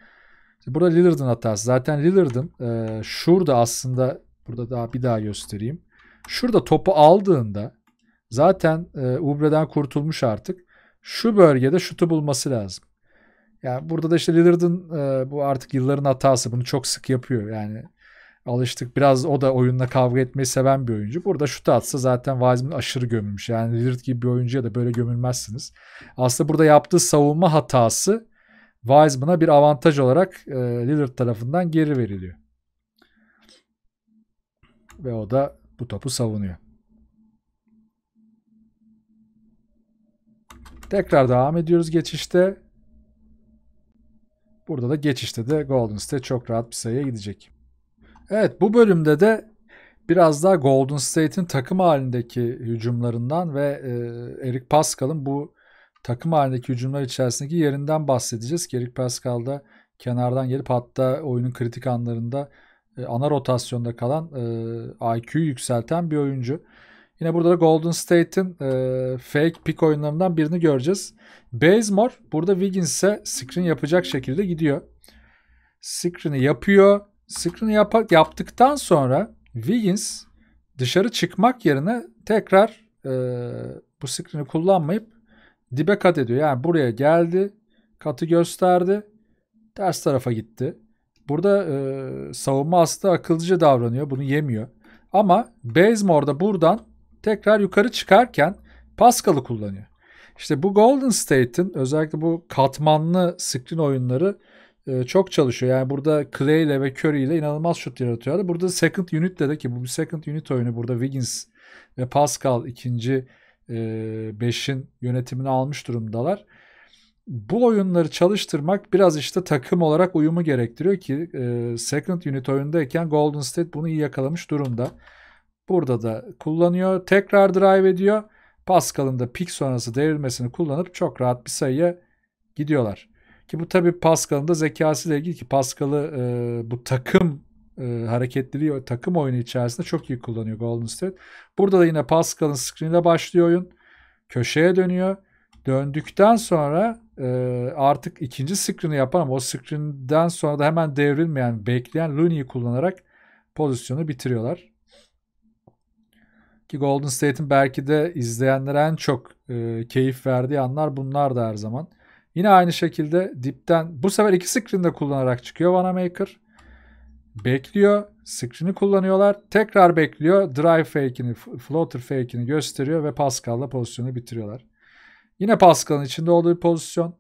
Burada Lillard'ın hatası. Zaten Lillard'ın e, şurada aslında Burada daha bir daha göstereyim. Şurada topu aldığında zaten e, Ubre'den kurtulmuş artık. Şu bölgede şutu bulması lazım. Yani burada da işte Lillard'ın e, bu artık yılların hatası. Bunu çok sık yapıyor. Yani alıştık. Biraz o da oyunla kavga etmeyi seven bir oyuncu. Burada şutu atsa zaten Wiseman aşırı gömülmüş. Yani Lillard gibi bir oyuncuya da böyle gömülmezsiniz. Aslında burada yaptığı savunma hatası Wiseman'a bir avantaj olarak e, Lillard tarafından geri veriliyor. Ve o da bu topu savunuyor. Tekrar devam ediyoruz geçişte. Burada da geçişte de Golden State çok rahat bir sayıya gidecek. Evet bu bölümde de biraz daha Golden State'in takım halindeki hücumlarından ve e, Eric Pascal'ın bu takım halindeki hücumlar içerisindeki yerinden bahsedeceğiz. Eric Pascal da kenardan gelip hatta oyunun kritik anlarında e, ana rotasyonda kalan e, IQ'yu yükselten bir oyuncu. Yine burada da Golden State'in e, fake pick oyunlarından birini göreceğiz. Bazemore burada Wiggins'e screen yapacak şekilde gidiyor. Screen'i yapıyor. Screen'i yap- yaptıktan sonra Wiggins dışarı çıkmak yerine tekrar e, bu screen'i kullanmayıp dibe kat ediyor. Yani buraya geldi, katı gösterdi, ters tarafa gitti. Burada e, savunma aslında akıllıca davranıyor. Bunu yemiyor. Ama Bazemore da buradan tekrar yukarı çıkarken Pascal'ı kullanıyor. İşte bu Golden State'in özellikle bu katmanlı screen oyunları e, çok çalışıyor. Yani burada Clay ile ve Curry ile inanılmaz şut yaratıyorlar. Burada second unit de ki bu bir second unit oyunu. Burada Wiggins ve Pascal ikinci e, beşin yönetimini almış durumdalar bu oyunları çalıştırmak biraz işte takım olarak uyumu gerektiriyor ki e, second unit oyundayken Golden State bunu iyi yakalamış durumda. Burada da kullanıyor. Tekrar drive ediyor. Pascal'ın da pik sonrası devrilmesini kullanıp çok rahat bir sayıya gidiyorlar. Ki bu tabi Pascal'ın da zekasıyla ilgili ki Pascal'ı e, bu takım e, hareketliliği takım oyunu içerisinde çok iyi kullanıyor Golden State. Burada da yine Pascal'ın screen ile başlıyor oyun. Köşeye dönüyor. Döndükten sonra e, artık ikinci screen'i yapan ama o screen'den sonra da hemen devrilmeyen, bekleyen Looney'i kullanarak pozisyonu bitiriyorlar. Ki Golden State'in belki de izleyenlere en çok e, keyif verdiği anlar bunlar da her zaman. Yine aynı şekilde dipten bu sefer iki screen'de kullanarak çıkıyor Vanamaker. Bekliyor. Screen'i kullanıyorlar. Tekrar bekliyor. Drive fake'ini, floater fake'ini gösteriyor ve Pascal'la pozisyonu bitiriyorlar. Yine Pascal'ın içinde olduğu bir pozisyon.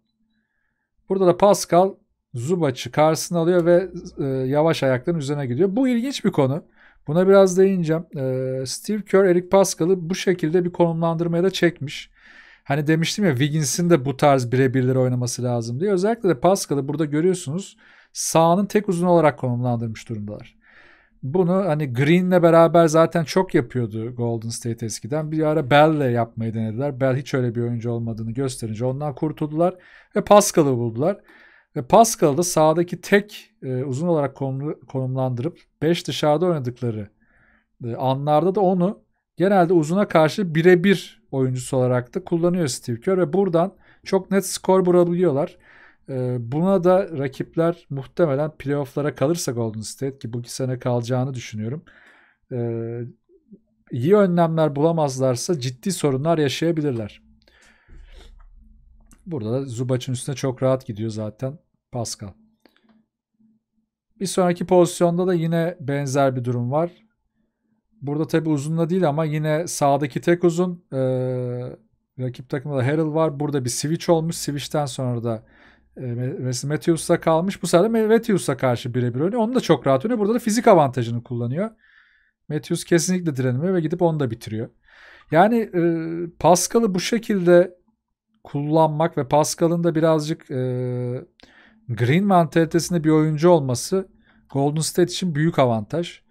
Burada da Pascal Zubac'ı karşısına alıyor ve e, yavaş ayakların üzerine gidiyor. Bu ilginç bir konu. Buna biraz değineceğim. E, Steve Kerr, Eric Pascal'ı bu şekilde bir konumlandırmaya da çekmiş. Hani demiştim ya Wiggins'in de bu tarz birebirleri oynaması lazım diye. Özellikle de Pascal'ı burada görüyorsunuz sağının tek uzun olarak konumlandırmış durumdalar. Bunu hani Green'le beraber zaten çok yapıyordu Golden State eskiden. Bir ara Bell'le yapmayı denediler. Bell hiç öyle bir oyuncu olmadığını gösterince ondan kurtuldular ve Pascal'ı buldular. Ve Pascal'ı da sahadaki tek e, uzun olarak konumlandırıp 5 dışarıda oynadıkları e, anlarda da onu genelde uzuna karşı birebir oyuncusu olarak da kullanıyor Steve Kerr ve buradan çok net skor bulabiliyorlar. Ee, buna da rakipler muhtemelen playofflara kalırsa Golden State ki bu sene kalacağını düşünüyorum. Ee, iyi önlemler bulamazlarsa ciddi sorunlar yaşayabilirler. Burada da Zubac'ın üstüne çok rahat gidiyor zaten Pascal. Bir sonraki pozisyonda da yine benzer bir durum var. Burada tabi uzunla değil ama yine sağdaki tek uzun. Ee, rakip takımda da Harrell var. Burada bir switch olmuş. Switch'ten sonra da Wesley e, Matthews'a kalmış. Bu sefer Matthews'a karşı birebir oynuyor. Onu da çok rahat oynuyor. Burada da fizik avantajını kullanıyor. Matthews kesinlikle direnmiyor ve gidip onu da bitiriyor. Yani e, Pascal'ı bu şekilde kullanmak ve Pascal'ın da birazcık e, Green mantalitesinde bir oyuncu olması Golden State için büyük avantaj.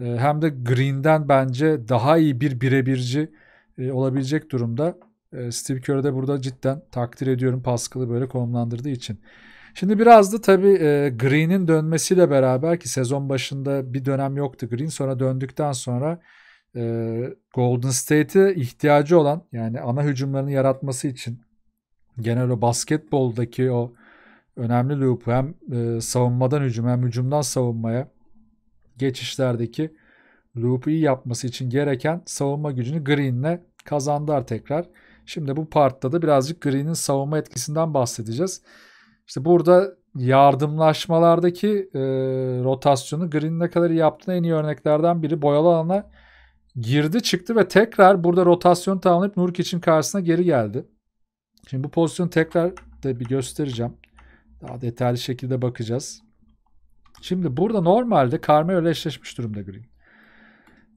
E, hem de Green'den bence daha iyi bir birebirci e, olabilecek durumda. Ee, Steve Kerr'ı de burada cidden takdir ediyorum Pascal'ı böyle konumlandırdığı için. Şimdi biraz da tabii e, Green'in dönmesiyle beraber ki sezon başında bir dönem yoktu Green sonra döndükten sonra e, Golden State'e ihtiyacı olan yani ana hücumlarını yaratması için genel o basketboldaki o önemli loop'u hem e, savunmadan hücum hem hücumdan savunmaya geçişlerdeki loop'u iyi yapması için gereken savunma gücünü Green'le kazandılar tekrar. Şimdi bu partta da birazcık Green'in savunma etkisinden bahsedeceğiz. İşte burada yardımlaşmalardaki e, rotasyonu Green ne kadar iyi yaptığına en iyi örneklerden biri. Boyalı alana girdi çıktı ve tekrar burada rotasyonu tamamlayıp için karşısına geri geldi. Şimdi bu pozisyonu tekrar da bir göstereceğim. Daha detaylı şekilde bakacağız. Şimdi burada normalde Carmelo ile eşleşmiş durumda Green.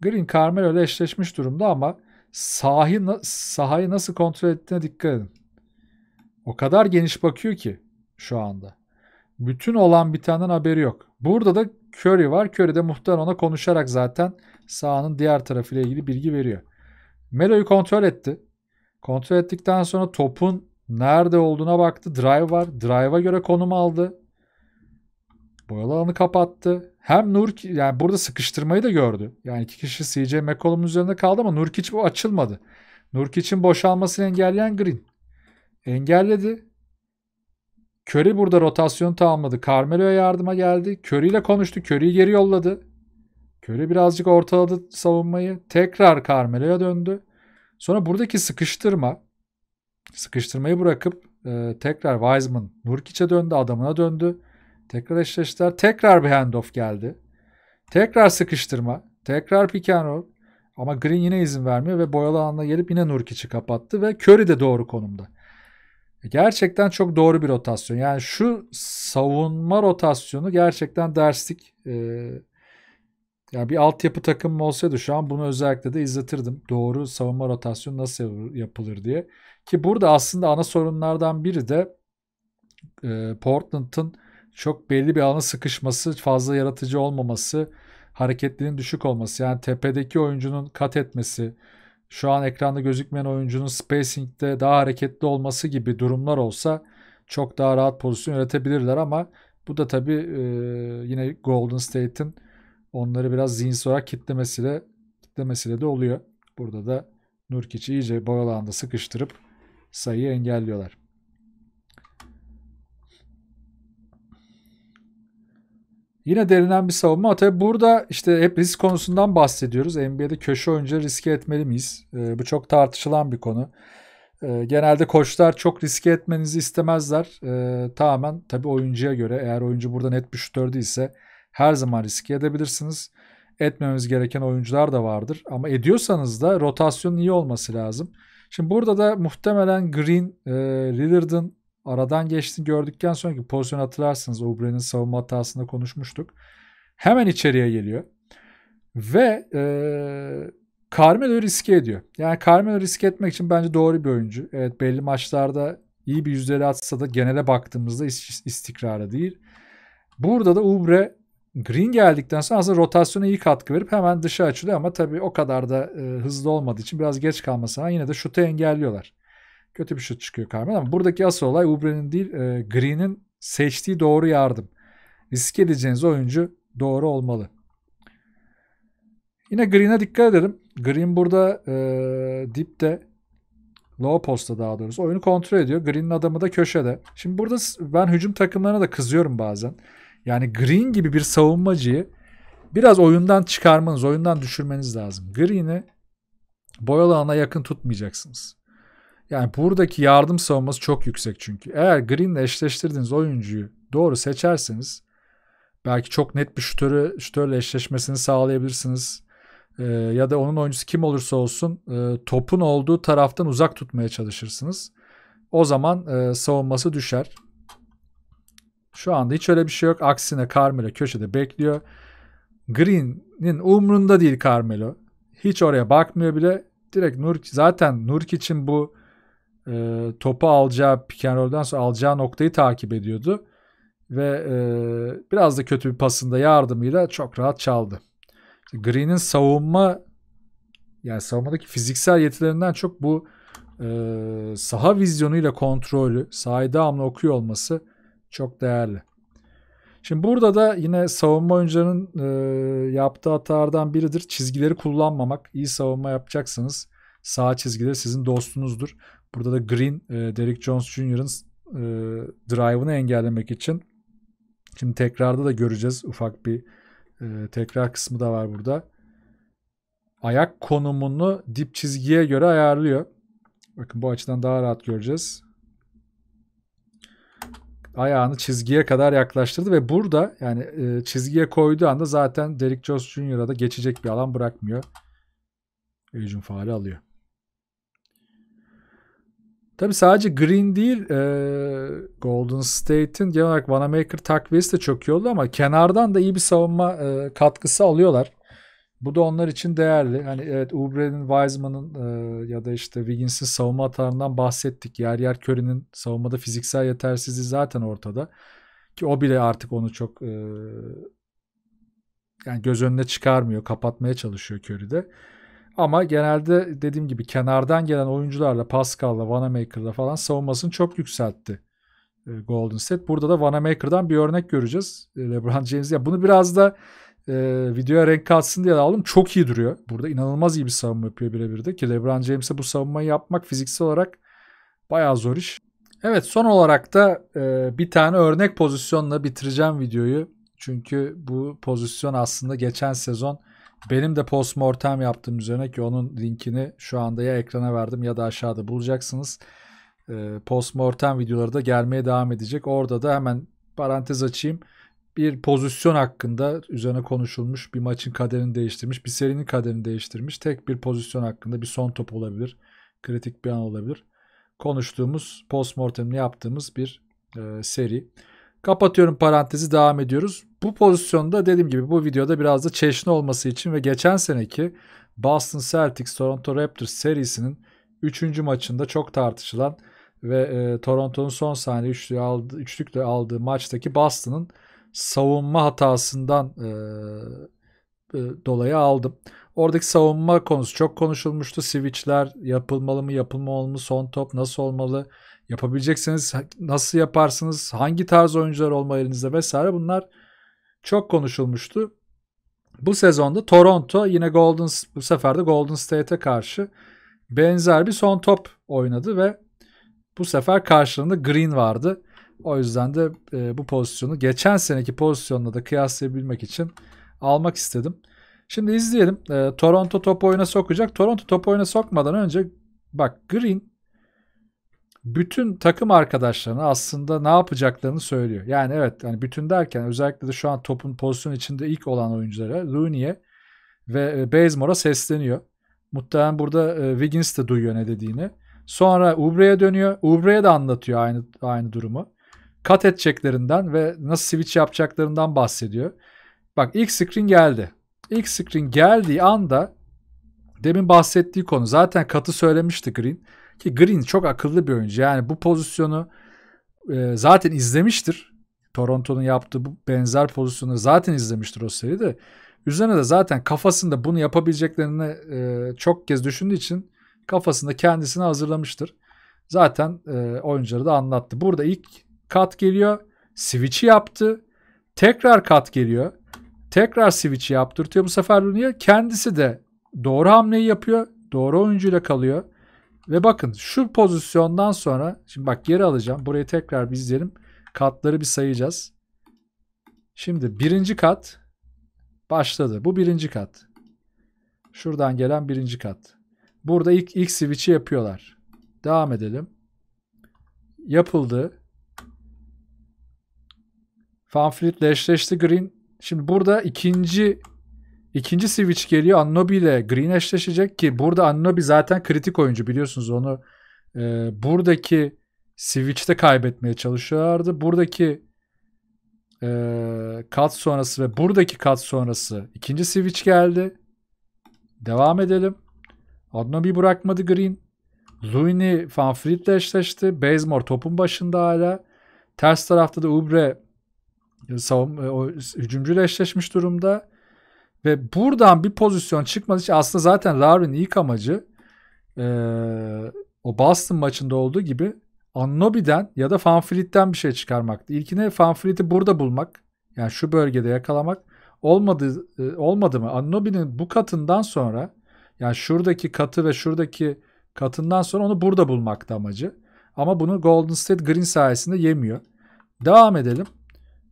Green Carmelo ile eşleşmiş durumda ama sahi, sahayı nasıl kontrol ettiğine dikkat edin. O kadar geniş bakıyor ki şu anda. Bütün olan bitenden haberi yok. Burada da Curry var. Curry de muhtar ona konuşarak zaten sahanın diğer tarafıyla ilgili bilgi veriyor. Melo'yu kontrol etti. Kontrol ettikten sonra topun nerede olduğuna baktı. Drive var. Drive'a göre konum aldı boyalı alanı kapattı. Hem Nurk, yani burada sıkıştırmayı da gördü. Yani iki kişi CJ McCollum'un üzerinde kaldı ama Nurkic bu açılmadı. Nurk için boşalmasını engelleyen Green. Engelledi. Curry burada rotasyonu tamamladı. Carmelo'ya yardıma geldi. Curry ile konuştu. Curry'i geri yolladı. Curry birazcık ortaladı savunmayı. Tekrar Carmelo'ya döndü. Sonra buradaki sıkıştırma sıkıştırmayı bırakıp e, tekrar Wiseman Nurkic'e döndü. Adamına döndü. Tekrar eşleştiler. Tekrar bir handoff geldi. Tekrar sıkıştırma. Tekrar pick and roll. Ama Green yine izin vermiyor ve boyalı alana gelip yine Nurkic'i kapattı ve Curry de doğru konumda. E, gerçekten çok doğru bir rotasyon. Yani şu savunma rotasyonu gerçekten derslik. Ee, yani bir altyapı takımım olsaydı şu an bunu özellikle de izletirdim. Doğru savunma rotasyonu nasıl yapılır diye. Ki burada aslında ana sorunlardan biri de e, Portland'ın çok belli bir alanı sıkışması, fazla yaratıcı olmaması, hareketliliğin düşük olması. Yani tepedeki oyuncunun kat etmesi, şu an ekranda gözükmeyen oyuncunun spacing'de daha hareketli olması gibi durumlar olsa çok daha rahat pozisyon üretebilirler ama bu da tabii e, yine Golden State'in onları biraz zihinsel olarak kitlemesiyle, kitlemesiyle de oluyor. Burada da Nurkic'i iyice boyalandı sıkıştırıp sayıyı engelliyorlar. Yine derinen bir savunma. tabii burada işte hep risk konusundan bahsediyoruz. NBA'de köşe oyuncu riske etmeli miyiz? E, bu çok tartışılan bir konu. E, genelde koçlar çok riske etmenizi istemezler. E, tamamen tabii oyuncuya göre. Eğer oyuncu burada net bir şutör değilse her zaman riske edebilirsiniz. Etmemiz gereken oyuncular da vardır. Ama ediyorsanız da rotasyonun iyi olması lazım. Şimdi burada da muhtemelen Green, e, Lillard'ın aradan geçti gördükten sonraki pozisyon hatırlarsınız. Ubre'nin savunma hatasında konuşmuştuk. Hemen içeriye geliyor. Ve e, Carmelo riske ediyor. Yani Carmelo riske etmek için bence doğru bir oyuncu. Evet belli maçlarda iyi bir yüzleri atsa da genele baktığımızda istikrarı değil. Burada da Ubre Green geldikten sonra aslında rotasyona iyi katkı verip hemen dışa açılıyor ama tabii o kadar da e, hızlı olmadığı için biraz geç kalmasına yine de şutu engelliyorlar kötü bir şut çıkıyor Carmen ama buradaki asıl olay Ubre'nin değil e, Green'in seçtiği doğru yardım. Risk edeceğiniz oyuncu doğru olmalı. Yine Green'e dikkat edelim. Green burada e, dipte low posta daha doğrusu oyunu kontrol ediyor. Green'in adamı da köşede. Şimdi burada ben hücum takımlarına da kızıyorum bazen. Yani Green gibi bir savunmacıyı biraz oyundan çıkarmanız, oyundan düşürmeniz lazım. Green'i boyalı alana yakın tutmayacaksınız. Yani buradaki yardım savunması çok yüksek çünkü. Eğer Green'le eşleştirdiğiniz oyuncuyu doğru seçerseniz belki çok net bir şutörü, şutörle eşleşmesini sağlayabilirsiniz. Ee, ya da onun oyuncusu kim olursa olsun e, topun olduğu taraftan uzak tutmaya çalışırsınız. O zaman e, savunması düşer. Şu anda hiç öyle bir şey yok. Aksine Carmelo köşede bekliyor. Green'in umrunda değil Carmelo. Hiç oraya bakmıyor bile. Direkt Nurk. zaten Nurk için bu e, topu alacağı pick sonra alacağı noktayı takip ediyordu. Ve e, biraz da kötü bir pasında yardımıyla çok rahat çaldı. Green'in savunma yani savunmadaki fiziksel yetilerinden çok bu e, saha vizyonuyla kontrolü, sahayı devamlı okuyor olması çok değerli. Şimdi burada da yine savunma oyuncunun e, yaptığı hatalardan biridir. Çizgileri kullanmamak. İyi savunma yapacaksınız. Sağ çizgileri sizin dostunuzdur. Burada da Green e, Derek Jones Jr.'ın e, drive'ını engellemek için şimdi tekrarda da göreceğiz ufak bir e, tekrar kısmı da var burada. Ayak konumunu dip çizgiye göre ayarlıyor. Bakın bu açıdan daha rahat göreceğiz. Ayağını çizgiye kadar yaklaştırdı ve burada yani çizgiye koyduğu anda zaten Derek Jones Jr.'a da geçecek bir alan bırakmıyor. Hücum faali alıyor. Tabii sadece Green değil e, Golden State'in genel olarak Vanamaker takviyesi de çok iyi oldu ama kenardan da iyi bir savunma e, katkısı alıyorlar. Bu da onlar için değerli. Hani evet Ubre'nin, Wiseman'ın e, ya da işte Wiggins'in savunma hatalarından bahsettik. Yer yer Curry'nin savunmada fiziksel yetersizliği zaten ortada. Ki o bile artık onu çok e, yani göz önüne çıkarmıyor. Kapatmaya çalışıyor Curry'de. Ama genelde dediğim gibi kenardan gelen oyuncularla Pascal'la Vanamaker'la falan savunmasını çok yükseltti e, Golden State. Burada da Vanamaker'dan bir örnek göreceğiz. E, LeBron James ya bunu biraz da e, videoya renk katsın diye aldım. Çok iyi duruyor. Burada inanılmaz iyi bir savunma yapıyor birebir de ki LeBron James'e bu savunmayı yapmak fiziksel olarak bayağı zor iş. Evet son olarak da e, bir tane örnek pozisyonla bitireceğim videoyu. Çünkü bu pozisyon aslında geçen sezon benim de postmortem yaptığım üzerine ki onun linkini şu anda ya ekrana verdim ya da aşağıda bulacaksınız. Ee, postmortem videoları da gelmeye devam edecek. Orada da hemen parantez açayım. Bir pozisyon hakkında üzerine konuşulmuş bir maçın kaderini değiştirmiş, bir serinin kaderini değiştirmiş. Tek bir pozisyon hakkında bir son top olabilir, kritik bir an olabilir. Konuştuğumuz, postmortemini yaptığımız bir e, seri. Kapatıyorum parantezi devam ediyoruz. Bu pozisyonda dediğim gibi bu videoda biraz da çeşni olması için ve geçen seneki Boston Celtics Toronto Raptors serisinin 3. maçında çok tartışılan ve e, Toronto'nun son saniye üçlüğü aldı, üçlükle aldığı maçtaki Boston'ın savunma hatasından e, e, dolayı aldım. Oradaki savunma konusu çok konuşulmuştu. Switch'ler yapılmalı mı, yapılmamalı mı, son top nasıl olmalı, yapabilecekseniz nasıl yaparsınız, hangi tarz oyuncular olmalı elinizde vesaire bunlar çok konuşulmuştu. Bu sezonda Toronto yine Golden bu sefer de Golden State'e karşı benzer bir son top oynadı ve bu sefer karşılığında Green vardı. O yüzden de e, bu pozisyonu geçen seneki pozisyonla da kıyaslayabilmek için almak istedim. Şimdi izleyelim. E, Toronto top oyuna sokacak. Toronto top oyuna sokmadan önce bak Green bütün takım arkadaşlarına aslında ne yapacaklarını söylüyor. Yani evet yani bütün derken özellikle de şu an topun pozisyon içinde ilk olan oyunculara Rooney'e ve e, Bazemore'a sesleniyor. Muhtemelen burada e, Wiggins de duyuyor ne dediğini. Sonra Ubre'ye dönüyor. Ubre'ye de anlatıyor aynı aynı durumu. Kat edeceklerinden ve nasıl switch yapacaklarından bahsediyor. Bak ilk screen geldi. İlk screen geldiği anda demin bahsettiği konu zaten katı söylemişti Green. Ki Green çok akıllı bir oyuncu. Yani bu pozisyonu e, zaten izlemiştir. Toronto'nun yaptığı bu benzer pozisyonu zaten izlemiştir o seride. Üzerine de zaten kafasında bunu yapabileceklerini e, çok kez düşündüğü için kafasında kendisini hazırlamıştır. Zaten e, oyuncuları da anlattı. Burada ilk kat geliyor. Switch'i yaptı. Tekrar kat geliyor. Tekrar switch'i yaptırtıyor bu sefer Rooney'e. Kendisi de doğru hamleyi yapıyor. Doğru oyuncuyla kalıyor. Ve bakın şu pozisyondan sonra şimdi bak geri alacağım. Burayı tekrar bir izleyelim. Katları bir sayacağız. Şimdi birinci kat başladı. Bu birinci kat. Şuradan gelen birinci kat. Burada ilk, ilk switch'i yapıyorlar. Devam edelim. Yapıldı. Fanfleet'le eşleşti Green. Şimdi burada ikinci İkinci switch geliyor. Annobi ile Green eşleşecek ki burada Annobi zaten kritik oyuncu biliyorsunuz onu. E, buradaki switch'te kaybetmeye çalışıyorlardı. Buradaki e, kat sonrası ve buradaki kat sonrası ikinci switch geldi. Devam edelim. Annobi bırakmadı Green. Luini Fanfrit ile eşleşti. Bazemore topun başında hala. Ters tarafta da Ubre e, savun, e, hücumcuyla eşleşmiş durumda. Ve buradan bir pozisyon çıkmadığı için aslında zaten Larry'nin ilk amacı e, o Boston maçında olduğu gibi Annobi'den ya da Fanfleet'ten bir şey çıkarmaktı. İlkine Fanfleet'i burada bulmak. Yani şu bölgede yakalamak. Olmadı, e, olmadı mı? Annobi'nin bu katından sonra yani şuradaki katı ve şuradaki katından sonra onu burada bulmaktı amacı. Ama bunu Golden State Green sayesinde yemiyor. Devam edelim.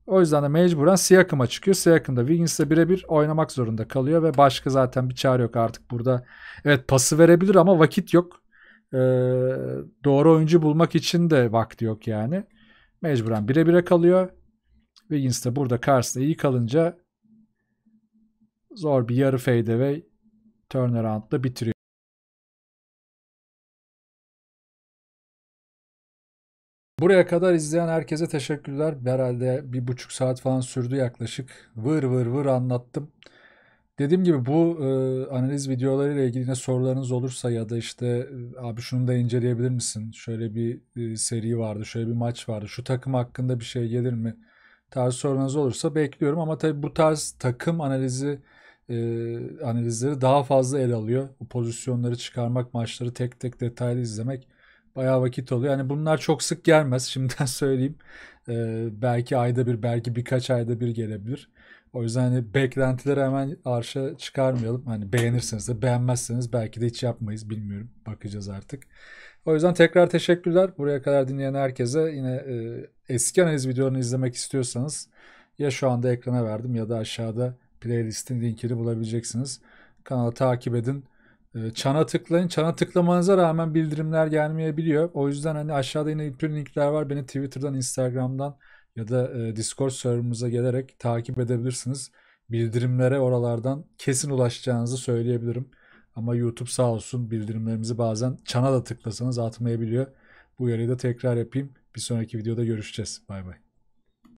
O yüzden de mecburen Siakam'a çıkıyor. Siakam da Wiggins'le birebir oynamak zorunda kalıyor ve başka zaten bir çare yok artık burada. Evet pası verebilir ama vakit yok. Ee, doğru oyuncu bulmak için de vakti yok yani. Mecburen birebire kalıyor. Wiggins de burada karşısında iyi kalınca zor bir yarı fadeaway turnaround'la bitiriyor. Buraya kadar izleyen herkese teşekkürler. Herhalde bir buçuk saat falan sürdü yaklaşık. Vır vır vır anlattım. Dediğim gibi bu e, analiz videolarıyla ilgili ne sorularınız olursa ya da işte e, abi şunu da inceleyebilir misin? Şöyle bir e, seri vardı, şöyle bir maç vardı. Şu takım hakkında bir şey gelir mi? Tarz sorularınız olursa bekliyorum ama tabii bu tarz takım analizi e, analizleri daha fazla el alıyor. Bu pozisyonları çıkarmak, maçları tek tek detaylı izlemek Bayağı vakit oluyor. Yani bunlar çok sık gelmez şimdiden söyleyeyim. Ee, belki ayda bir, belki birkaç ayda bir gelebilir. O yüzden hani beklentileri hemen arşa çıkarmayalım. Hani beğenirseniz de beğenmezseniz belki de hiç yapmayız bilmiyorum. Bakacağız artık. O yüzden tekrar teşekkürler. Buraya kadar dinleyen herkese yine e, eski analiz videolarını izlemek istiyorsanız ya şu anda ekrana verdim ya da aşağıda playlistin linkini bulabileceksiniz. Kanalı takip edin. Ee, çana tıklayın. Çana tıklamanıza rağmen bildirimler gelmeyebiliyor. O yüzden hani aşağıda yine bütün linkler var. Beni Twitter'dan, Instagram'dan ya da e, Discord serverımıza gelerek takip edebilirsiniz. Bildirimlere oralardan kesin ulaşacağınızı söyleyebilirim. Ama YouTube sağ olsun bildirimlerimizi bazen çana da tıklasanız atmayabiliyor. Bu uyarıyı da tekrar yapayım. Bir sonraki videoda görüşeceğiz. Bay bay.